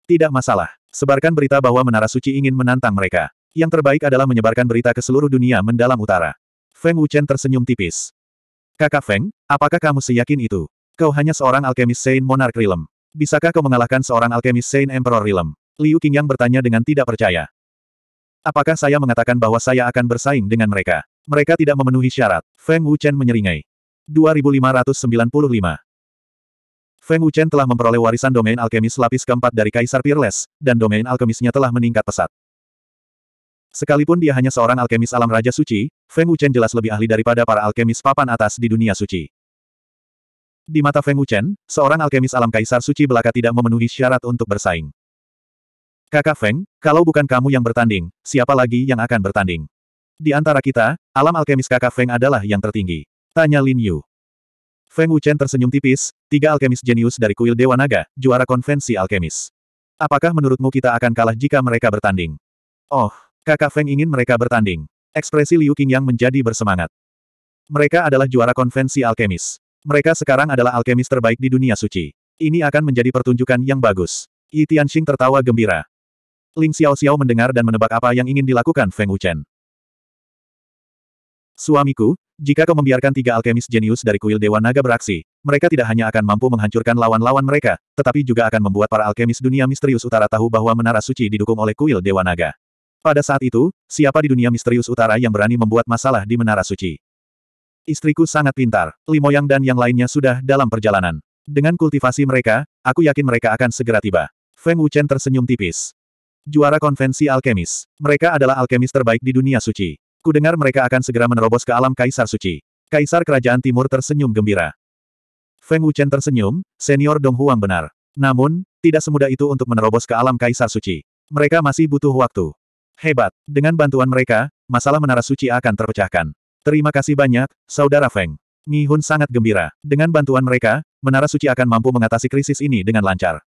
A: Tidak masalah, sebarkan berita bahwa Menara Suci ingin menantang mereka. Yang terbaik adalah menyebarkan berita ke seluruh dunia mendalam utara. Feng Wuchen tersenyum tipis. Kakak Feng, apakah kamu seyakin itu? Kau hanya seorang alkemis Saint Monarch Realm. Bisakah kau mengalahkan seorang alkemis Saint Emperor Realm? Liu Qingyang bertanya dengan tidak percaya. Apakah saya mengatakan bahwa saya akan bersaing dengan mereka? Mereka tidak memenuhi syarat. Feng Wuchen menyeringai. 2595 Feng Wuchen telah memperoleh warisan domain alkemis lapis keempat dari Kaisar Peerless, dan domain alkemisnya telah meningkat pesat. Sekalipun dia hanya seorang alkemis alam Raja Suci, Feng Wuchen jelas lebih ahli daripada para alkemis papan atas di dunia suci. Di mata Feng Wuchen, seorang alkemis alam Kaisar Suci belaka tidak memenuhi syarat untuk bersaing. Kakak Feng, kalau bukan kamu yang bertanding, siapa lagi yang akan bertanding? Di antara kita, alam alkemis kakak Feng adalah yang tertinggi. Tanya Lin Yu. Feng Wuchen tersenyum tipis, tiga alkemis jenius dari kuil Dewa Naga, juara konvensi alkemis. Apakah menurutmu kita akan kalah jika mereka bertanding? Oh, Kakak Feng ingin mereka bertanding. Ekspresi Liu Qingyang menjadi bersemangat. Mereka adalah juara konvensi alkemis. Mereka sekarang adalah alkemis terbaik di dunia suci. Ini akan menjadi pertunjukan yang bagus. Yi Tianxing tertawa gembira. Ling Xiao Xiao mendengar dan menebak apa yang ingin dilakukan Feng Wuchen. Suamiku, jika kau membiarkan tiga alkemis jenius dari kuil Dewa Naga beraksi, mereka tidak hanya akan mampu menghancurkan lawan-lawan mereka, tetapi juga akan membuat para alkemis dunia misterius utara tahu bahwa menara suci didukung oleh kuil Dewa Naga. Pada saat itu, siapa di dunia misterius utara yang berani membuat masalah di Menara Suci? Istriku sangat pintar, Limoyang dan yang lainnya sudah dalam perjalanan. Dengan kultivasi mereka, aku yakin mereka akan segera tiba. Feng Wuchen tersenyum tipis. Juara konvensi alkemis. Mereka adalah alkemis terbaik di dunia suci. Kudengar mereka akan segera menerobos ke alam Kaisar Suci. Kaisar Kerajaan Timur tersenyum gembira. Feng Wuchen tersenyum, senior Dong Huang benar. Namun, tidak semudah itu untuk menerobos ke alam Kaisar Suci. Mereka masih butuh waktu. Hebat. Dengan bantuan mereka, masalah menara suci akan terpecahkan. Terima kasih banyak, Saudara Feng. Mi Hun sangat gembira. Dengan bantuan mereka, menara suci akan mampu mengatasi krisis ini dengan lancar.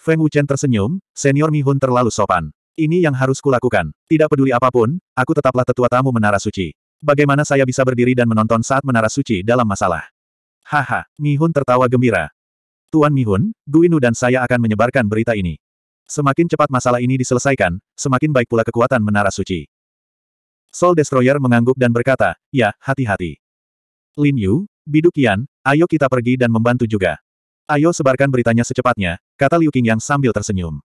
A: Feng Wuchen tersenyum, senior Mi Hun terlalu sopan. Ini yang harus kulakukan. Tidak peduli apapun, aku tetaplah tetua tamu menara suci. Bagaimana saya bisa berdiri dan menonton saat menara suci dalam masalah? Haha, Mi Hun tertawa gembira. Tuan Mi Hun, Guinu dan saya akan menyebarkan berita ini. Semakin cepat masalah ini diselesaikan, semakin baik pula kekuatan menara suci. Soul Destroyer mengangguk dan berkata, ya, hati-hati. Lin Yu, Bidukian, ayo kita pergi dan membantu juga. Ayo sebarkan beritanya secepatnya, kata Liu yang sambil tersenyum.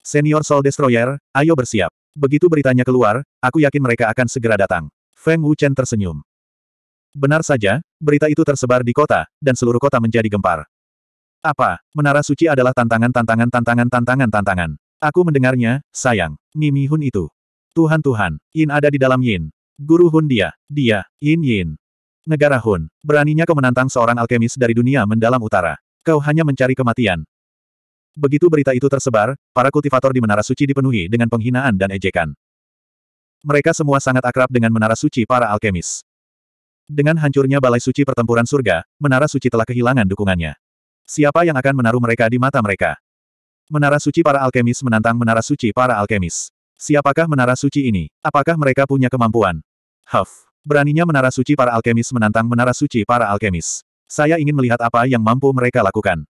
A: Senior Soul Destroyer, ayo bersiap. Begitu beritanya keluar, aku yakin mereka akan segera datang. Feng Wuchen tersenyum. Benar saja, berita itu tersebar di kota, dan seluruh kota menjadi gempar. Apa? Menara suci adalah tantangan-tantangan-tantangan-tantangan-tantangan. Aku mendengarnya, sayang. Mimi Hun itu. Tuhan-Tuhan, Yin ada di dalam Yin. Guru Hun dia, dia, Yin Yin. Negara Hun, beraninya kau menantang seorang alkemis dari dunia mendalam utara. Kau hanya mencari kematian. Begitu berita itu tersebar, para kultivator di Menara Suci dipenuhi dengan penghinaan dan ejekan. Mereka semua sangat akrab dengan Menara Suci para alkemis. Dengan hancurnya Balai Suci Pertempuran Surga, Menara Suci telah kehilangan dukungannya. Siapa yang akan menaruh mereka di mata mereka? Menara suci para alkemis menantang menara suci para alkemis. Siapakah menara suci ini? Apakah mereka punya kemampuan? Huff. Beraninya menara suci para alkemis menantang menara suci para alkemis. Saya ingin melihat apa yang mampu mereka lakukan.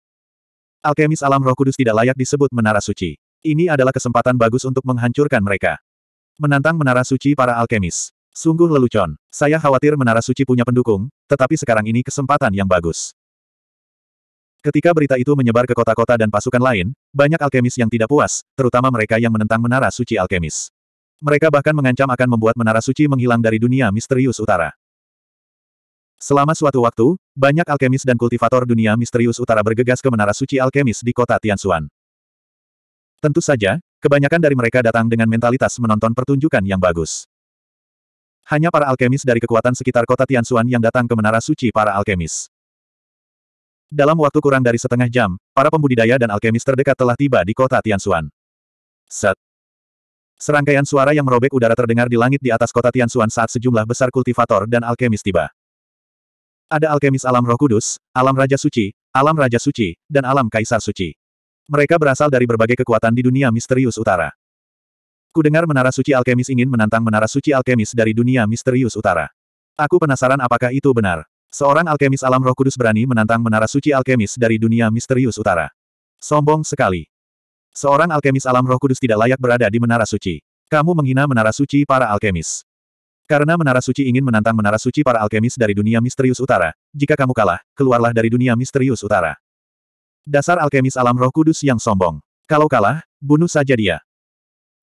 A: Alkemis alam roh kudus tidak layak disebut menara suci. Ini adalah kesempatan bagus untuk menghancurkan mereka. Menantang menara suci para alkemis. Sungguh lelucon. Saya khawatir menara suci punya pendukung, tetapi sekarang ini kesempatan yang bagus. Ketika berita itu menyebar ke kota-kota dan pasukan lain, banyak alkemis yang tidak puas, terutama mereka yang menentang menara suci alkemis. Mereka bahkan mengancam akan membuat menara suci menghilang dari dunia misterius utara. Selama suatu waktu, banyak alkemis dan kultivator dunia misterius utara bergegas ke menara suci alkemis di kota Tianxuan. Tentu saja, kebanyakan dari mereka datang dengan mentalitas menonton pertunjukan yang bagus. Hanya para alkemis dari kekuatan sekitar kota Tianxuan yang datang ke menara suci para alkemis. Dalam waktu kurang dari setengah jam, para pembudidaya dan alkemis terdekat telah tiba di kota Tianxuan. Set. Serangkaian suara yang merobek udara terdengar di langit di atas kota Tianxuan saat sejumlah besar kultivator dan alkemis tiba. Ada alkemis alam roh kudus, alam raja suci, alam raja suci, dan alam kaisar suci. Mereka berasal dari berbagai kekuatan di dunia misterius utara. Kudengar menara suci alkemis ingin menantang menara suci alkemis dari dunia misterius utara. Aku penasaran apakah itu benar. Seorang alkemis alam roh kudus berani menantang menara suci alkemis dari dunia misterius utara. Sombong sekali. Seorang alkemis alam roh kudus tidak layak berada di menara suci. Kamu menghina menara suci para alkemis. Karena menara suci ingin menantang menara suci para alkemis dari dunia misterius utara, jika kamu kalah, keluarlah dari dunia misterius utara. Dasar alkemis alam roh kudus yang sombong. Kalau kalah, bunuh saja dia.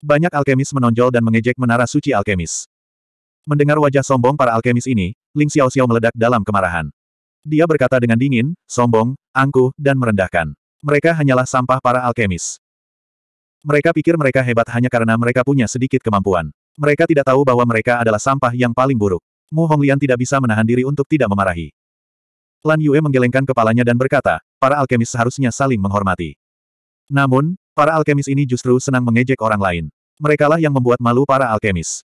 A: Banyak alkemis menonjol dan mengejek menara suci alkemis. Mendengar wajah sombong para alkemis ini, Ling Xiao Xiao meledak dalam kemarahan. Dia berkata dengan dingin, sombong, angkuh, dan merendahkan. Mereka hanyalah sampah para alkemis. Mereka pikir mereka hebat hanya karena mereka punya sedikit kemampuan. Mereka tidak tahu bahwa mereka adalah sampah yang paling buruk. Mu Honglian tidak bisa menahan diri untuk tidak memarahi. Lan Yue menggelengkan kepalanya dan berkata, para alkemis seharusnya saling menghormati. Namun, para alkemis ini justru senang mengejek orang lain. Merekalah yang membuat malu para alkemis.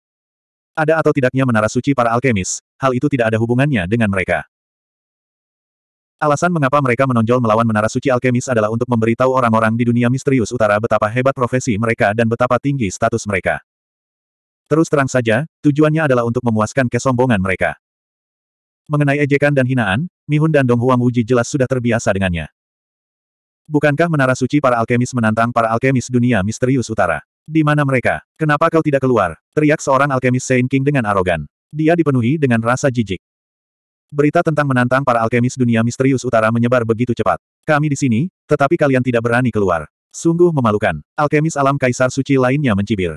A: Ada atau tidaknya menara suci para alkemis, hal itu tidak ada hubungannya dengan mereka. Alasan mengapa mereka menonjol melawan menara suci alkemis adalah untuk memberitahu orang-orang di dunia misterius utara betapa hebat profesi mereka dan betapa tinggi status mereka. Terus terang saja, tujuannya adalah untuk memuaskan kesombongan mereka. Mengenai ejekan dan hinaan, Mihun dan Dong Huang Wuji jelas sudah terbiasa dengannya. Bukankah menara suci para alkemis menantang para alkemis dunia misterius utara? Di mana mereka? Kenapa kau tidak keluar? Teriak seorang alkemis Saint King dengan arogan. Dia dipenuhi dengan rasa jijik. Berita tentang menantang para alkemis dunia misterius utara menyebar begitu cepat. Kami di sini, tetapi kalian tidak berani keluar. Sungguh memalukan. Alkemis alam kaisar suci lainnya mencibir.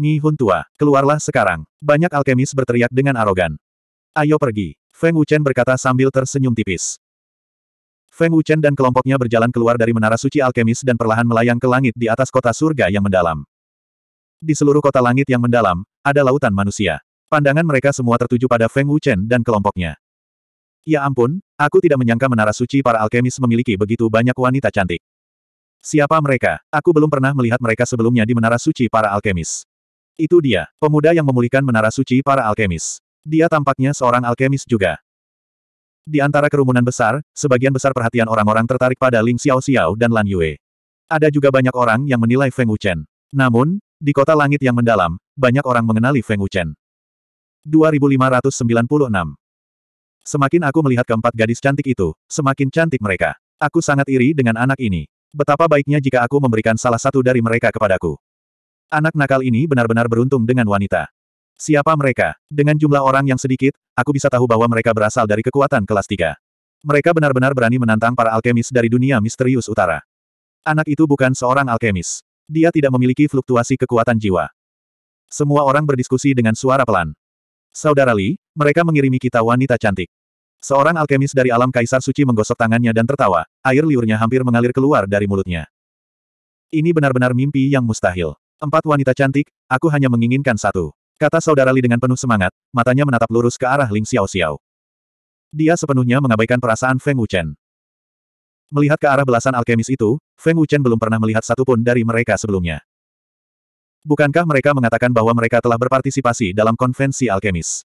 A: Mi Hun tua, keluarlah sekarang. Banyak alkemis berteriak dengan arogan. Ayo pergi. Feng Wuchen berkata sambil tersenyum tipis. Feng Wuchen dan kelompoknya berjalan keluar dari menara suci alkemis dan perlahan melayang ke langit di atas kota surga yang mendalam. Di seluruh kota langit yang mendalam, ada lautan manusia. Pandangan mereka semua tertuju pada Feng Wuchen dan kelompoknya. Ya ampun, aku tidak menyangka menara suci para alkemis memiliki begitu banyak wanita cantik. Siapa mereka? Aku belum pernah melihat mereka sebelumnya di menara suci para alkemis. Itu dia, pemuda yang memulihkan menara suci para alkemis. Dia tampaknya seorang alkemis juga. Di antara kerumunan besar, sebagian besar perhatian orang-orang tertarik pada Ling Xiao Xiao dan Lan Yue. Ada juga banyak orang yang menilai Feng Wuchen. Namun, di kota langit yang mendalam, banyak orang mengenali Feng Wuchen. 2596 Semakin aku melihat keempat gadis cantik itu, semakin cantik mereka. Aku sangat iri dengan anak ini. Betapa baiknya jika aku memberikan salah satu dari mereka kepadaku. Anak nakal ini benar-benar beruntung dengan wanita. Siapa mereka? Dengan jumlah orang yang sedikit, aku bisa tahu bahwa mereka berasal dari kekuatan kelas 3. Mereka benar-benar berani menantang para alkemis dari dunia misterius utara. Anak itu bukan seorang alkemis. Dia tidak memiliki fluktuasi kekuatan jiwa. Semua orang berdiskusi dengan suara pelan. Saudara Li, mereka mengirimi kita wanita cantik. Seorang alkemis dari alam kaisar suci menggosok tangannya dan tertawa, air liurnya hampir mengalir keluar dari mulutnya. Ini benar-benar mimpi yang mustahil. Empat wanita cantik, aku hanya menginginkan satu. Kata saudara Li dengan penuh semangat, matanya menatap lurus ke arah Ling Xiao Xiao. Dia sepenuhnya mengabaikan perasaan Feng Wuchen. Melihat ke arah belasan alkemis itu, Feng Wuchen belum pernah melihat satupun dari mereka sebelumnya. Bukankah mereka mengatakan bahwa mereka telah berpartisipasi dalam konvensi alkemis?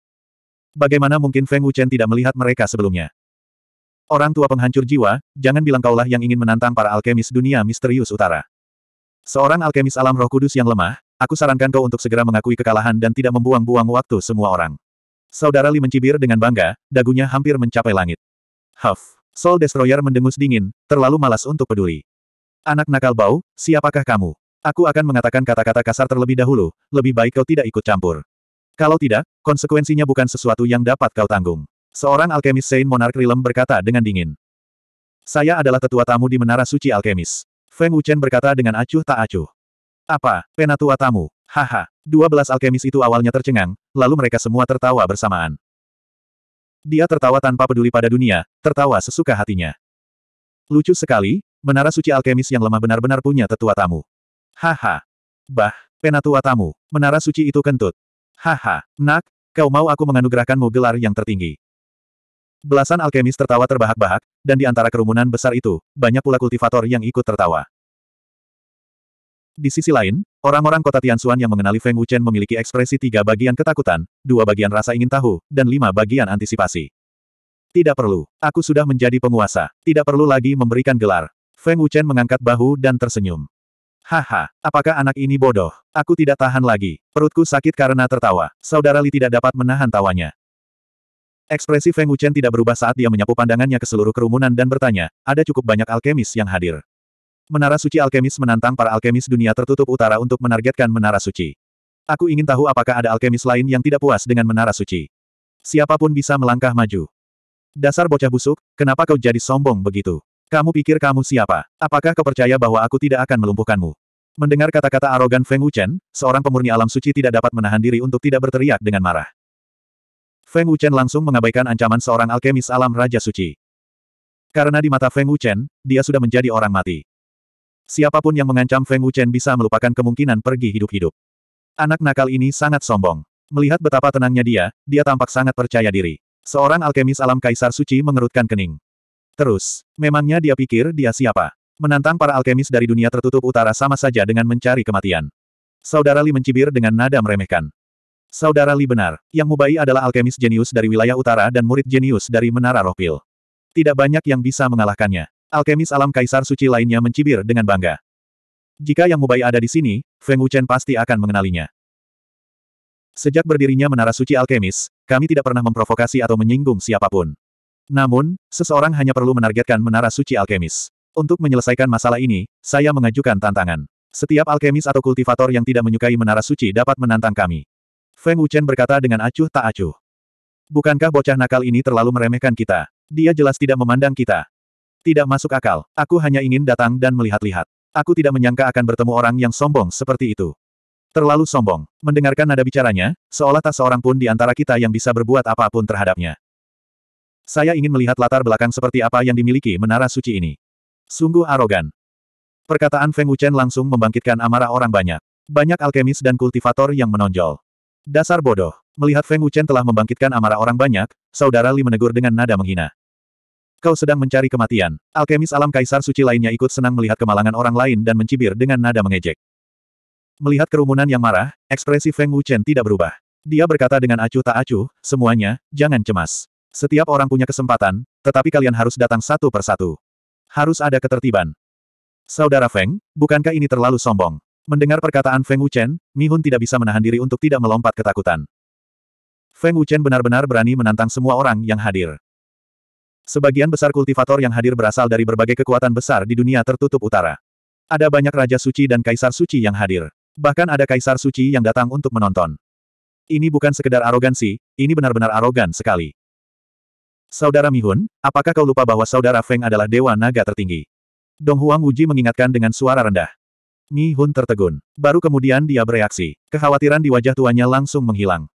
A: Bagaimana mungkin Feng Wuchen tidak melihat mereka sebelumnya? Orang tua penghancur jiwa, jangan bilang kaulah yang ingin menantang para alkemis dunia misterius utara. Seorang alkemis alam roh kudus yang lemah, aku sarankan kau untuk segera mengakui kekalahan dan tidak membuang-buang waktu semua orang. Saudara Li mencibir dengan bangga, dagunya hampir mencapai langit. Huff. Soul Destroyer mendengus dingin, terlalu malas untuk peduli. Anak nakal bau, siapakah kamu? Aku akan mengatakan kata-kata kasar terlebih dahulu, lebih baik kau tidak ikut campur. Kalau tidak, konsekuensinya bukan sesuatu yang dapat kau tanggung. Seorang alkemis Saint Monarch Rilem berkata dengan dingin. Saya adalah tetua tamu di Menara Suci Alkemis. Feng Wuchen berkata dengan acuh tak acuh. Apa, penatua tamu? Haha, dua belas alkemis itu awalnya tercengang, lalu mereka semua tertawa bersamaan. Dia tertawa tanpa peduli pada dunia, tertawa sesuka hatinya. Lucu sekali, menara suci alkemis yang lemah benar-benar punya tetua tamu. Haha. Bah, penatua tamu, menara suci itu kentut. Haha, nak, kau mau aku menganugerahkanmu gelar yang tertinggi. Belasan alkemis tertawa terbahak-bahak, dan di antara kerumunan besar itu, banyak pula kultivator yang ikut tertawa. Di sisi lain, Orang-orang kota Tianxuan yang mengenali Feng Wuchen memiliki ekspresi tiga bagian ketakutan, dua bagian rasa ingin tahu, dan lima bagian antisipasi. Tidak perlu. Aku sudah menjadi penguasa. Tidak perlu lagi memberikan gelar. Feng Wuchen mengangkat bahu dan tersenyum. Haha, apakah anak ini bodoh? Aku tidak tahan lagi. Perutku sakit karena tertawa. Saudara Li tidak dapat menahan tawanya. Ekspresi Feng Wuchen tidak berubah saat dia menyapu pandangannya ke seluruh kerumunan dan bertanya, ada cukup banyak alkemis yang hadir. Menara suci alkemis menantang para alkemis dunia tertutup utara untuk menargetkan menara suci. Aku ingin tahu apakah ada alkemis lain yang tidak puas dengan menara suci. Siapapun bisa melangkah maju. Dasar bocah busuk, kenapa kau jadi sombong begitu? Kamu pikir kamu siapa? Apakah kau percaya bahwa aku tidak akan melumpuhkanmu? Mendengar kata-kata arogan Feng Wuchen, seorang pemurni alam suci tidak dapat menahan diri untuk tidak berteriak dengan marah. Feng Wuchen langsung mengabaikan ancaman seorang alkemis alam Raja Suci. Karena di mata Feng Wuchen, dia sudah menjadi orang mati. Siapapun yang mengancam Feng Wuchen bisa melupakan kemungkinan pergi hidup-hidup. Anak nakal ini sangat sombong. Melihat betapa tenangnya dia, dia tampak sangat percaya diri. Seorang alkemis alam kaisar suci mengerutkan kening. Terus, memangnya dia pikir dia siapa? Menantang para alkemis dari dunia tertutup utara sama saja dengan mencari kematian. Saudara Li mencibir dengan nada meremehkan. Saudara Li benar, yang Mubai adalah alkemis jenius dari wilayah utara dan murid jenius dari Menara Rohpil. Tidak banyak yang bisa mengalahkannya. Alkemis alam kaisar suci lainnya mencibir dengan bangga. Jika Yang Mubai ada di sini, Feng Wuchen pasti akan mengenalinya. Sejak berdirinya Menara Suci Alkemis, kami tidak pernah memprovokasi atau menyinggung siapapun. Namun, seseorang hanya perlu menargetkan Menara Suci Alkemis. Untuk menyelesaikan masalah ini, saya mengajukan tantangan. Setiap alkemis atau kultivator yang tidak menyukai Menara Suci dapat menantang kami. Feng Wuchen berkata dengan acuh tak acuh. Bukankah bocah nakal ini terlalu meremehkan kita? Dia jelas tidak memandang kita. Tidak masuk akal, aku hanya ingin datang dan melihat-lihat. Aku tidak menyangka akan bertemu orang yang sombong seperti itu. Terlalu sombong. Mendengarkan nada bicaranya, seolah tak seorang pun di antara kita yang bisa berbuat apapun terhadapnya. Saya ingin melihat latar belakang seperti apa yang dimiliki menara suci ini. Sungguh arogan. Perkataan Feng Wuchen langsung membangkitkan amarah orang banyak. Banyak alkemis dan kultivator yang menonjol. Dasar bodoh. Melihat Feng Wuchen telah membangkitkan amarah orang banyak, saudara Li menegur dengan nada menghina. Kau sedang mencari kematian. Alkemis alam kaisar suci lainnya ikut senang melihat kemalangan orang lain dan mencibir dengan nada mengejek. Melihat kerumunan yang marah, ekspresi Feng Wuchen tidak berubah. Dia berkata dengan acuh tak acuh, semuanya, jangan cemas. Setiap orang punya kesempatan, tetapi kalian harus datang satu persatu. Harus ada ketertiban. Saudara Feng, bukankah ini terlalu sombong? Mendengar perkataan Feng Wuchen, Mihun tidak bisa menahan diri untuk tidak melompat ketakutan. Feng Wuchen benar-benar berani menantang semua orang yang hadir. Sebagian besar kultivator yang hadir berasal dari berbagai kekuatan besar di dunia tertutup utara. Ada banyak raja suci dan kaisar suci yang hadir. Bahkan ada kaisar suci yang datang untuk menonton. Ini bukan sekedar arogansi, ini benar-benar arogan sekali. Saudara Mihun, apakah kau lupa bahwa saudara Feng adalah dewa naga tertinggi? Dong Huang Wuji mengingatkan dengan suara rendah. Mihun tertegun. Baru kemudian dia bereaksi. Kekhawatiran di wajah tuanya langsung menghilang.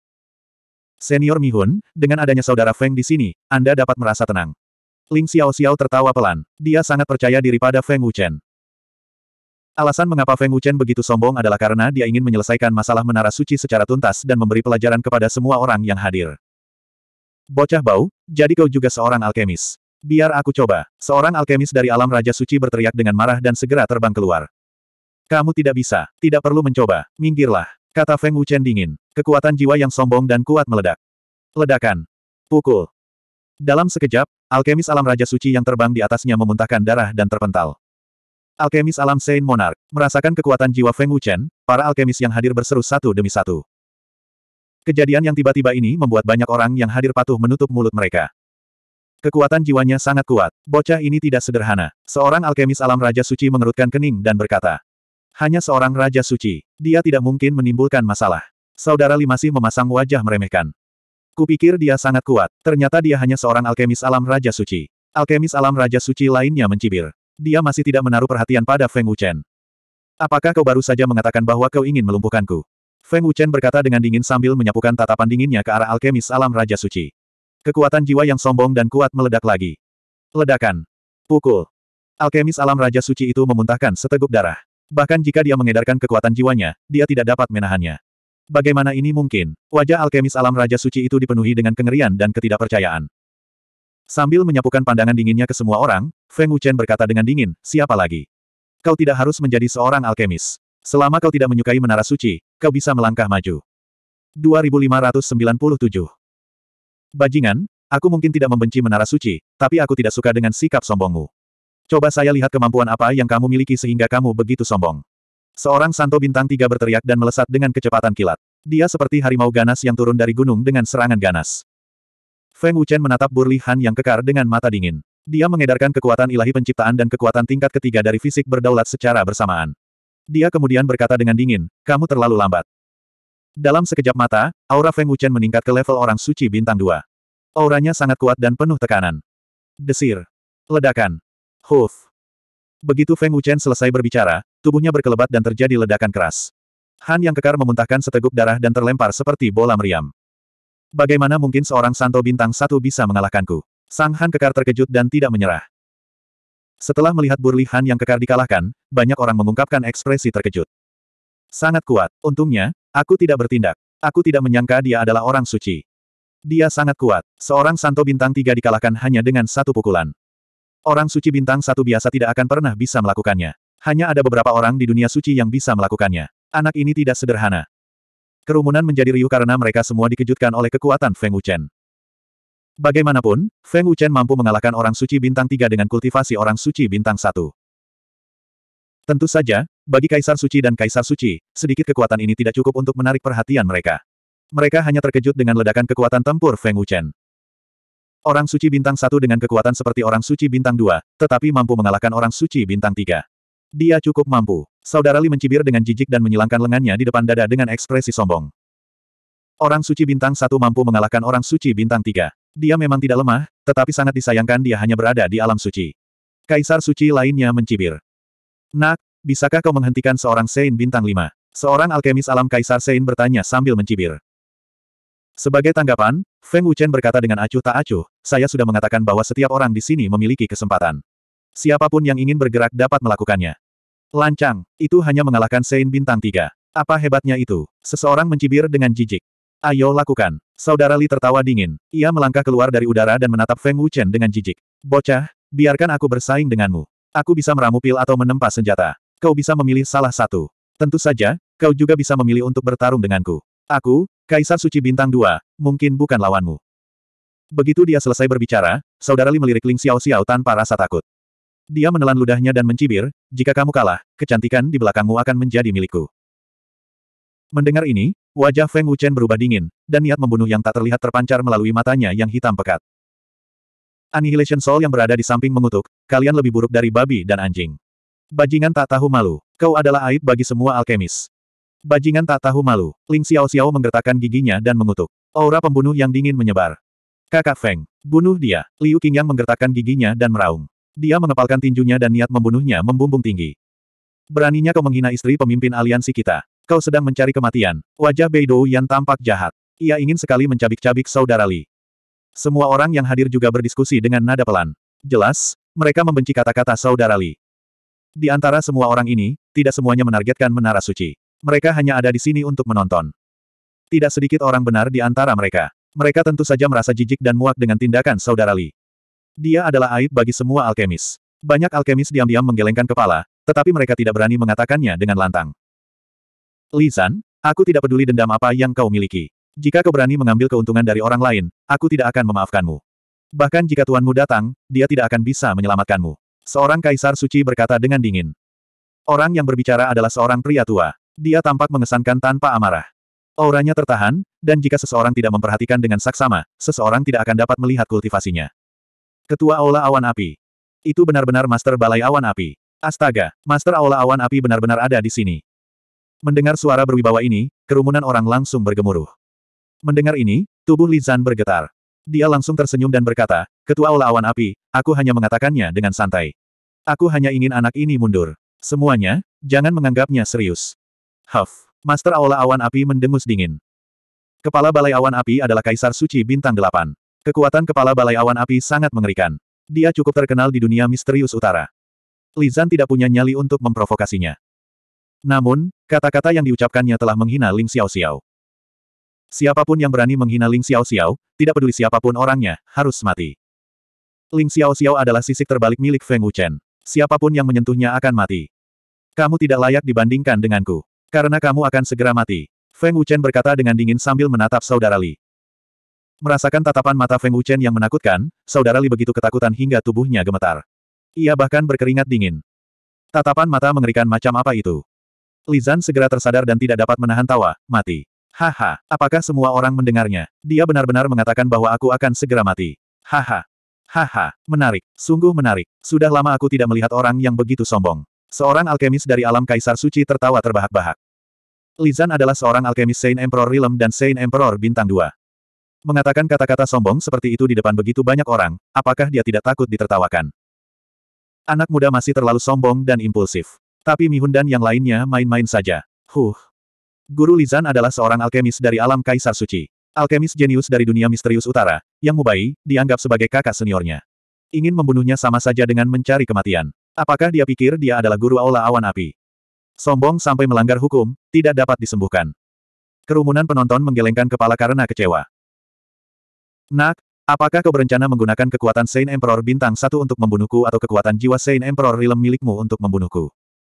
A: Senior Mihun, dengan adanya saudara Feng di sini, Anda dapat merasa tenang. Ling Xiao Xiao tertawa pelan. Dia sangat percaya diri pada Feng Wuchen. Alasan mengapa Feng Wuchen begitu sombong adalah karena dia ingin menyelesaikan masalah menara suci secara tuntas dan memberi pelajaran kepada semua orang yang hadir. Bocah bau, jadi kau juga seorang alkemis. Biar aku coba. Seorang alkemis dari alam Raja Suci berteriak dengan marah dan segera terbang keluar. Kamu tidak bisa, tidak perlu mencoba, minggirlah. Kata Feng Wuchen dingin. Kekuatan jiwa yang sombong dan kuat meledak. Ledakan. Pukul. Dalam sekejap, alkemis alam Raja Suci yang terbang di atasnya memuntahkan darah dan terpental. Alkemis alam Saint Monarch, merasakan kekuatan jiwa Feng Wuchen, para alkemis yang hadir berseru satu demi satu. Kejadian yang tiba-tiba ini membuat banyak orang yang hadir patuh menutup mulut mereka. Kekuatan jiwanya sangat kuat. Bocah ini tidak sederhana. Seorang alkemis alam Raja Suci mengerutkan kening dan berkata. Hanya seorang Raja Suci. Dia tidak mungkin menimbulkan masalah. Saudara Li masih memasang wajah meremehkan. Kupikir dia sangat kuat. Ternyata dia hanya seorang alkemis alam Raja Suci. Alkemis alam Raja Suci lainnya mencibir. Dia masih tidak menaruh perhatian pada Feng Wuchen. Apakah kau baru saja mengatakan bahwa kau ingin melumpuhkanku? Feng Wuchen berkata dengan dingin sambil menyapukan tatapan dinginnya ke arah alkemis alam Raja Suci. Kekuatan jiwa yang sombong dan kuat meledak lagi. Ledakan. Pukul. Alkemis alam Raja Suci itu memuntahkan seteguk darah. Bahkan jika dia mengedarkan kekuatan jiwanya, dia tidak dapat menahannya. Bagaimana ini mungkin? Wajah alkemis alam Raja Suci itu dipenuhi dengan kengerian dan ketidakpercayaan. Sambil menyapukan pandangan dinginnya ke semua orang, Feng Wuchen berkata dengan dingin, siapa lagi? Kau tidak harus menjadi seorang alkemis. Selama kau tidak menyukai menara suci, kau bisa melangkah maju. 2597 Bajingan, aku mungkin tidak membenci menara suci, tapi aku tidak suka dengan sikap sombongmu. Coba saya lihat kemampuan apa yang kamu miliki sehingga kamu begitu sombong. Seorang santo bintang tiga berteriak dan melesat dengan kecepatan kilat. Dia seperti harimau ganas yang turun dari gunung dengan serangan ganas. Feng Wuchen menatap Burli Han yang kekar dengan mata dingin. Dia mengedarkan kekuatan ilahi penciptaan dan kekuatan tingkat ketiga dari fisik berdaulat secara bersamaan. Dia kemudian berkata dengan dingin, kamu terlalu lambat. Dalam sekejap mata, aura Feng Wuchen meningkat ke level orang suci bintang dua. Auranya sangat kuat dan penuh tekanan. Desir. Ledakan. Huff. Begitu Feng Wuchen selesai berbicara, tubuhnya berkelebat dan terjadi ledakan keras. Han yang kekar memuntahkan seteguk darah dan terlempar seperti bola meriam. Bagaimana mungkin seorang Santo Bintang Satu bisa mengalahkanku? Sang Han kekar terkejut dan tidak menyerah. Setelah melihat Burli Han yang kekar dikalahkan, banyak orang mengungkapkan ekspresi terkejut. Sangat kuat. Untungnya, aku tidak bertindak. Aku tidak menyangka dia adalah orang suci. Dia sangat kuat. Seorang Santo Bintang Tiga dikalahkan hanya dengan satu pukulan. Orang suci bintang satu biasa tidak akan pernah bisa melakukannya. Hanya ada beberapa orang di dunia suci yang bisa melakukannya. Anak ini tidak sederhana. Kerumunan menjadi riuh karena mereka semua dikejutkan oleh kekuatan Feng Wuchen. Bagaimanapun, Feng Wuchen mampu mengalahkan orang suci bintang tiga dengan kultivasi orang suci bintang satu. Tentu saja, bagi Kaisar Suci dan Kaisar Suci, sedikit kekuatan ini tidak cukup untuk menarik perhatian mereka. Mereka hanya terkejut dengan ledakan kekuatan tempur Feng Wuchen. Orang suci bintang satu dengan kekuatan seperti orang suci bintang dua, tetapi mampu mengalahkan orang suci bintang tiga. Dia cukup mampu. Saudara Li mencibir dengan jijik dan menyilangkan lengannya di depan dada dengan ekspresi sombong. Orang suci bintang satu mampu mengalahkan orang suci bintang tiga. Dia memang tidak lemah, tetapi sangat disayangkan dia hanya berada di alam suci. Kaisar suci lainnya mencibir. Nak, bisakah kau menghentikan seorang Sein bintang lima? Seorang alkemis alam Kaisar Sein bertanya sambil mencibir. Sebagai tanggapan, Feng Wuchen berkata dengan acuh tak acuh, saya sudah mengatakan bahwa setiap orang di sini memiliki kesempatan. Siapapun yang ingin bergerak dapat melakukannya. Lancang, itu hanya mengalahkan Sein Bintang Tiga. Apa hebatnya itu? Seseorang mencibir dengan jijik. Ayo lakukan. Saudara Li tertawa dingin. Ia melangkah keluar dari udara dan menatap Feng Wuchen dengan jijik. Bocah, biarkan aku bersaing denganmu. Aku bisa meramu pil atau menempa senjata. Kau bisa memilih salah satu. Tentu saja, kau juga bisa memilih untuk bertarung denganku. Aku, Kaisar Suci Bintang Dua, mungkin bukan lawanmu. Begitu dia selesai berbicara, Saudara Li melirik Ling Xiao Xiao tanpa rasa takut. Dia menelan ludahnya dan mencibir, jika kamu kalah, kecantikan di belakangmu akan menjadi milikku. Mendengar ini, wajah Feng Wuchen berubah dingin, dan niat membunuh yang tak terlihat terpancar melalui matanya yang hitam pekat. Annihilation Soul yang berada di samping mengutuk, kalian lebih buruk dari babi dan anjing. Bajingan tak tahu malu, kau adalah aib bagi semua alkemis. Bajingan tak tahu malu. Ling Xiao Xiao menggertakkan giginya dan mengutuk. Aura pembunuh yang dingin menyebar. Kakak Feng, bunuh dia. Liu Qingyang menggertakkan giginya dan meraung. Dia mengepalkan tinjunya dan niat membunuhnya membumbung tinggi. Beraninya kau menghina istri pemimpin aliansi kita. Kau sedang mencari kematian. Wajah Beidou yang tampak jahat. Ia ingin sekali mencabik-cabik saudara Li. Semua orang yang hadir juga berdiskusi dengan nada pelan. Jelas, mereka membenci kata-kata saudara Li. Di antara semua orang ini, tidak semuanya menargetkan menara suci. Mereka hanya ada di sini untuk menonton. Tidak sedikit orang benar di antara mereka. Mereka tentu saja merasa jijik dan muak dengan tindakan saudara Li. Dia adalah aib bagi semua alkemis. Banyak alkemis diam-diam menggelengkan kepala, tetapi mereka tidak berani mengatakannya dengan lantang. Li Lisan, aku tidak peduli dendam apa yang kau miliki. Jika kau berani mengambil keuntungan dari orang lain, aku tidak akan memaafkanmu. Bahkan jika tuanmu datang, dia tidak akan bisa menyelamatkanmu. Seorang kaisar suci berkata dengan dingin. Orang yang berbicara adalah seorang pria tua dia tampak mengesankan tanpa amarah. Auranya tertahan, dan jika seseorang tidak memperhatikan dengan saksama, seseorang tidak akan dapat melihat kultivasinya. Ketua Aula Awan Api. Itu benar-benar Master Balai Awan Api. Astaga, Master Aula Awan Api benar-benar ada di sini. Mendengar suara berwibawa ini, kerumunan orang langsung bergemuruh. Mendengar ini, tubuh Lizan bergetar. Dia langsung tersenyum dan berkata, Ketua Aula Awan Api, aku hanya mengatakannya dengan santai. Aku hanya ingin anak ini mundur. Semuanya, jangan menganggapnya serius. Huff. Master Aula Awan Api mendengus dingin. Kepala Balai Awan Api adalah Kaisar Suci Bintang Delapan. Kekuatan Kepala Balai Awan Api sangat mengerikan. Dia cukup terkenal di dunia misterius utara. Lizan tidak punya nyali untuk memprovokasinya. Namun, kata-kata yang diucapkannya telah menghina Ling Xiao Xiao. Siapapun yang berani menghina Ling Xiao Xiao, tidak peduli siapapun orangnya, harus mati. Ling Xiao Xiao adalah sisik terbalik milik Feng Wuchen. Siapapun yang menyentuhnya akan mati. Kamu tidak layak dibandingkan denganku. Karena kamu akan segera mati. Feng Wuchen berkata dengan dingin sambil menatap saudara Li. Merasakan tatapan mata Feng Wuchen yang menakutkan, saudara Li begitu ketakutan hingga tubuhnya gemetar. Ia bahkan berkeringat dingin. Tatapan mata mengerikan macam apa itu? Lizan segera tersadar dan tidak dapat menahan tawa, mati. Haha, apakah semua orang mendengarnya? Dia benar-benar mengatakan bahwa aku akan segera mati. Haha. Haha, menarik, sungguh menarik. Sudah lama aku tidak melihat orang yang begitu sombong. Seorang alkemis dari alam kaisar suci tertawa terbahak-bahak. Lizan adalah seorang alkemis Saint Emperor Realm dan Saint Emperor Bintang Dua. Mengatakan kata-kata sombong seperti itu di depan begitu banyak orang, apakah dia tidak takut ditertawakan? Anak muda masih terlalu sombong dan impulsif. Tapi Mihun dan yang lainnya main-main saja. Huh. Guru Lizan adalah seorang alkemis dari alam kaisar suci. Alkemis jenius dari dunia misterius utara, yang Mubai, dianggap sebagai kakak seniornya. Ingin membunuhnya sama saja dengan mencari kematian. Apakah dia pikir dia adalah guru aula awan api? Sombong sampai melanggar hukum, tidak dapat disembuhkan. Kerumunan penonton menggelengkan kepala karena kecewa. Nak, apakah kau berencana menggunakan kekuatan Saint Emperor Bintang satu untuk membunuhku atau kekuatan jiwa Saint Emperor Rilem milikmu untuk membunuhku?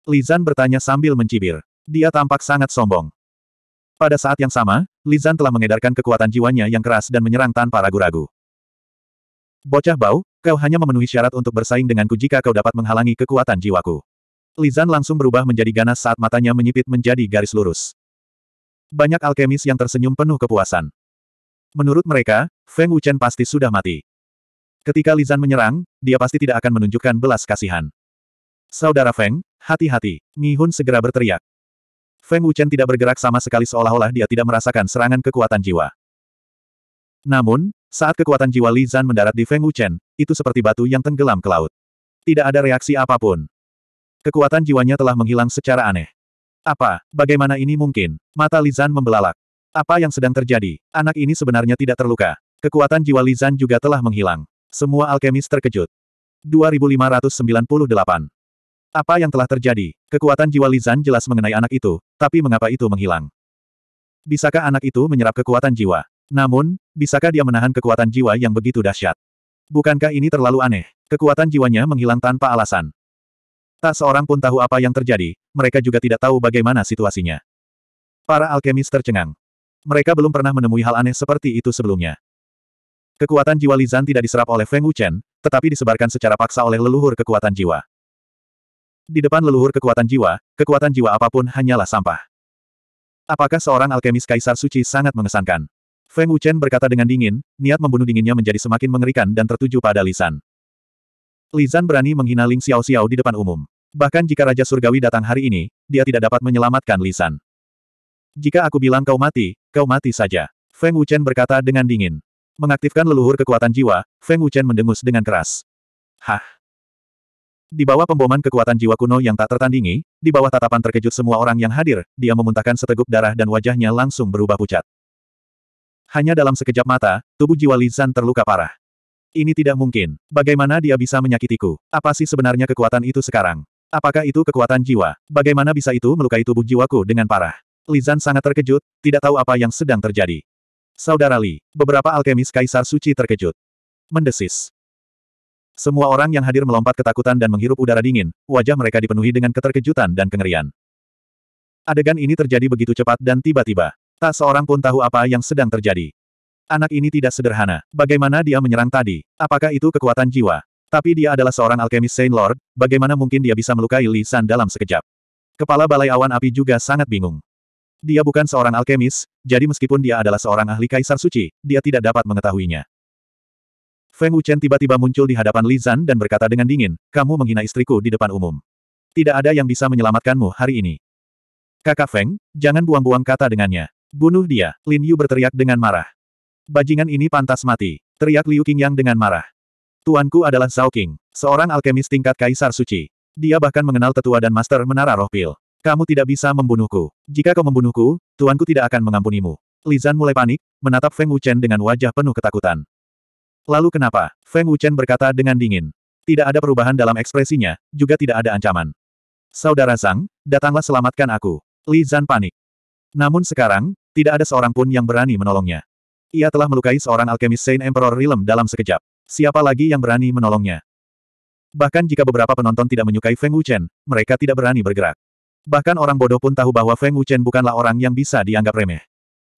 A: Lizan bertanya sambil mencibir. Dia tampak sangat sombong. Pada saat yang sama, Lizan telah mengedarkan kekuatan jiwanya yang keras dan menyerang tanpa ragu-ragu. Bocah bau, Kau hanya memenuhi syarat untuk bersaing denganku jika kau dapat menghalangi kekuatan jiwaku. Lizan langsung berubah menjadi ganas saat matanya menyipit menjadi garis lurus. Banyak alkemis yang tersenyum penuh kepuasan. Menurut mereka, Feng Wuchen pasti sudah mati. Ketika Lizan menyerang, dia pasti tidak akan menunjukkan belas kasihan. Saudara Feng, hati-hati, Mi Mihun segera berteriak. Feng Wuchen tidak bergerak sama sekali seolah-olah dia tidak merasakan serangan kekuatan jiwa. Namun, saat kekuatan jiwa Li Zan mendarat di Feng Wuchen, itu seperti batu yang tenggelam ke laut. Tidak ada reaksi apapun. Kekuatan jiwanya telah menghilang secara aneh. Apa? Bagaimana ini mungkin? Mata Li Zan membelalak. Apa yang sedang terjadi? Anak ini sebenarnya tidak terluka. Kekuatan jiwa Li Zan juga telah menghilang. Semua alkemis terkejut. 2598 Apa yang telah terjadi? Kekuatan jiwa Li Zan jelas mengenai anak itu, tapi mengapa itu menghilang? Bisakah anak itu menyerap kekuatan jiwa? Namun, bisakah dia menahan kekuatan jiwa yang begitu dahsyat? Bukankah ini terlalu aneh? Kekuatan jiwanya menghilang tanpa alasan. Tak seorang pun tahu apa yang terjadi, mereka juga tidak tahu bagaimana situasinya. Para alkemis tercengang. Mereka belum pernah menemui hal aneh seperti itu sebelumnya. Kekuatan jiwa Lizan tidak diserap oleh Feng Wuchen, tetapi disebarkan secara paksa oleh leluhur kekuatan jiwa. Di depan leluhur kekuatan jiwa, kekuatan jiwa apapun hanyalah sampah. Apakah seorang alkemis kaisar suci sangat mengesankan? Feng Wuchen berkata dengan dingin, niat membunuh dinginnya menjadi semakin mengerikan dan tertuju pada Lisan. Lisan berani menghina Ling Xiao Xiao di depan umum. Bahkan jika Raja Surgawi datang hari ini, dia tidak dapat menyelamatkan Lisan. Jika aku bilang kau mati, kau mati saja. Feng Wuchen berkata dengan dingin. Mengaktifkan leluhur kekuatan jiwa, Feng Wuchen mendengus dengan keras. Hah? Di bawah pemboman kekuatan jiwa kuno yang tak tertandingi, di bawah tatapan terkejut semua orang yang hadir, dia memuntahkan seteguk darah dan wajahnya langsung berubah pucat. Hanya dalam sekejap mata, tubuh jiwa Lizan terluka parah. Ini tidak mungkin. Bagaimana dia bisa menyakitiku? Apa sih sebenarnya kekuatan itu sekarang? Apakah itu kekuatan jiwa? Bagaimana bisa itu melukai tubuh jiwaku dengan parah? Lizan sangat terkejut, tidak tahu apa yang sedang terjadi. Saudara Li, beberapa alkemis Kaisar Suci terkejut. Mendesis. Semua orang yang hadir melompat ketakutan dan menghirup udara dingin, wajah mereka dipenuhi dengan keterkejutan dan kengerian. Adegan ini terjadi begitu cepat dan tiba-tiba. Tak seorang pun tahu apa yang sedang terjadi. Anak ini tidak sederhana. Bagaimana dia menyerang tadi? Apakah itu kekuatan jiwa? Tapi dia adalah seorang alkemis Saint Lord, bagaimana mungkin dia bisa melukai Li San dalam sekejap? Kepala Balai Awan Api juga sangat bingung. Dia bukan seorang alkemis, jadi meskipun dia adalah seorang ahli kaisar suci, dia tidak dapat mengetahuinya. Feng Wuchen tiba-tiba muncul di hadapan Li Zan dan berkata dengan dingin, kamu menghina istriku di depan umum. Tidak ada yang bisa menyelamatkanmu hari ini. Kakak Feng, jangan buang-buang kata dengannya. Bunuh dia, Lin Yu berteriak dengan marah. Bajingan ini pantas mati, teriak Liu Qingyang dengan marah. Tuanku adalah Zhao Qing, seorang alkemis tingkat Kaisar Suci. Dia bahkan mengenal tetua dan master menara roh pil. Kamu tidak bisa membunuhku. Jika kau membunuhku, tuanku tidak akan mengampunimu. Lizan mulai panik, menatap Feng Wuchen dengan wajah penuh ketakutan. Lalu kenapa? Feng Wuchen berkata dengan dingin. Tidak ada perubahan dalam ekspresinya, juga tidak ada ancaman. Saudara Zhang, datanglah selamatkan aku. Lizan panik. Namun sekarang, tidak ada seorang pun yang berani menolongnya. Ia telah melukai seorang alkemis Saint Emperor Realm dalam sekejap. Siapa lagi yang berani menolongnya? Bahkan jika beberapa penonton tidak menyukai Feng Wuchen, mereka tidak berani bergerak. Bahkan orang bodoh pun tahu bahwa Feng Wuchen bukanlah orang yang bisa dianggap remeh.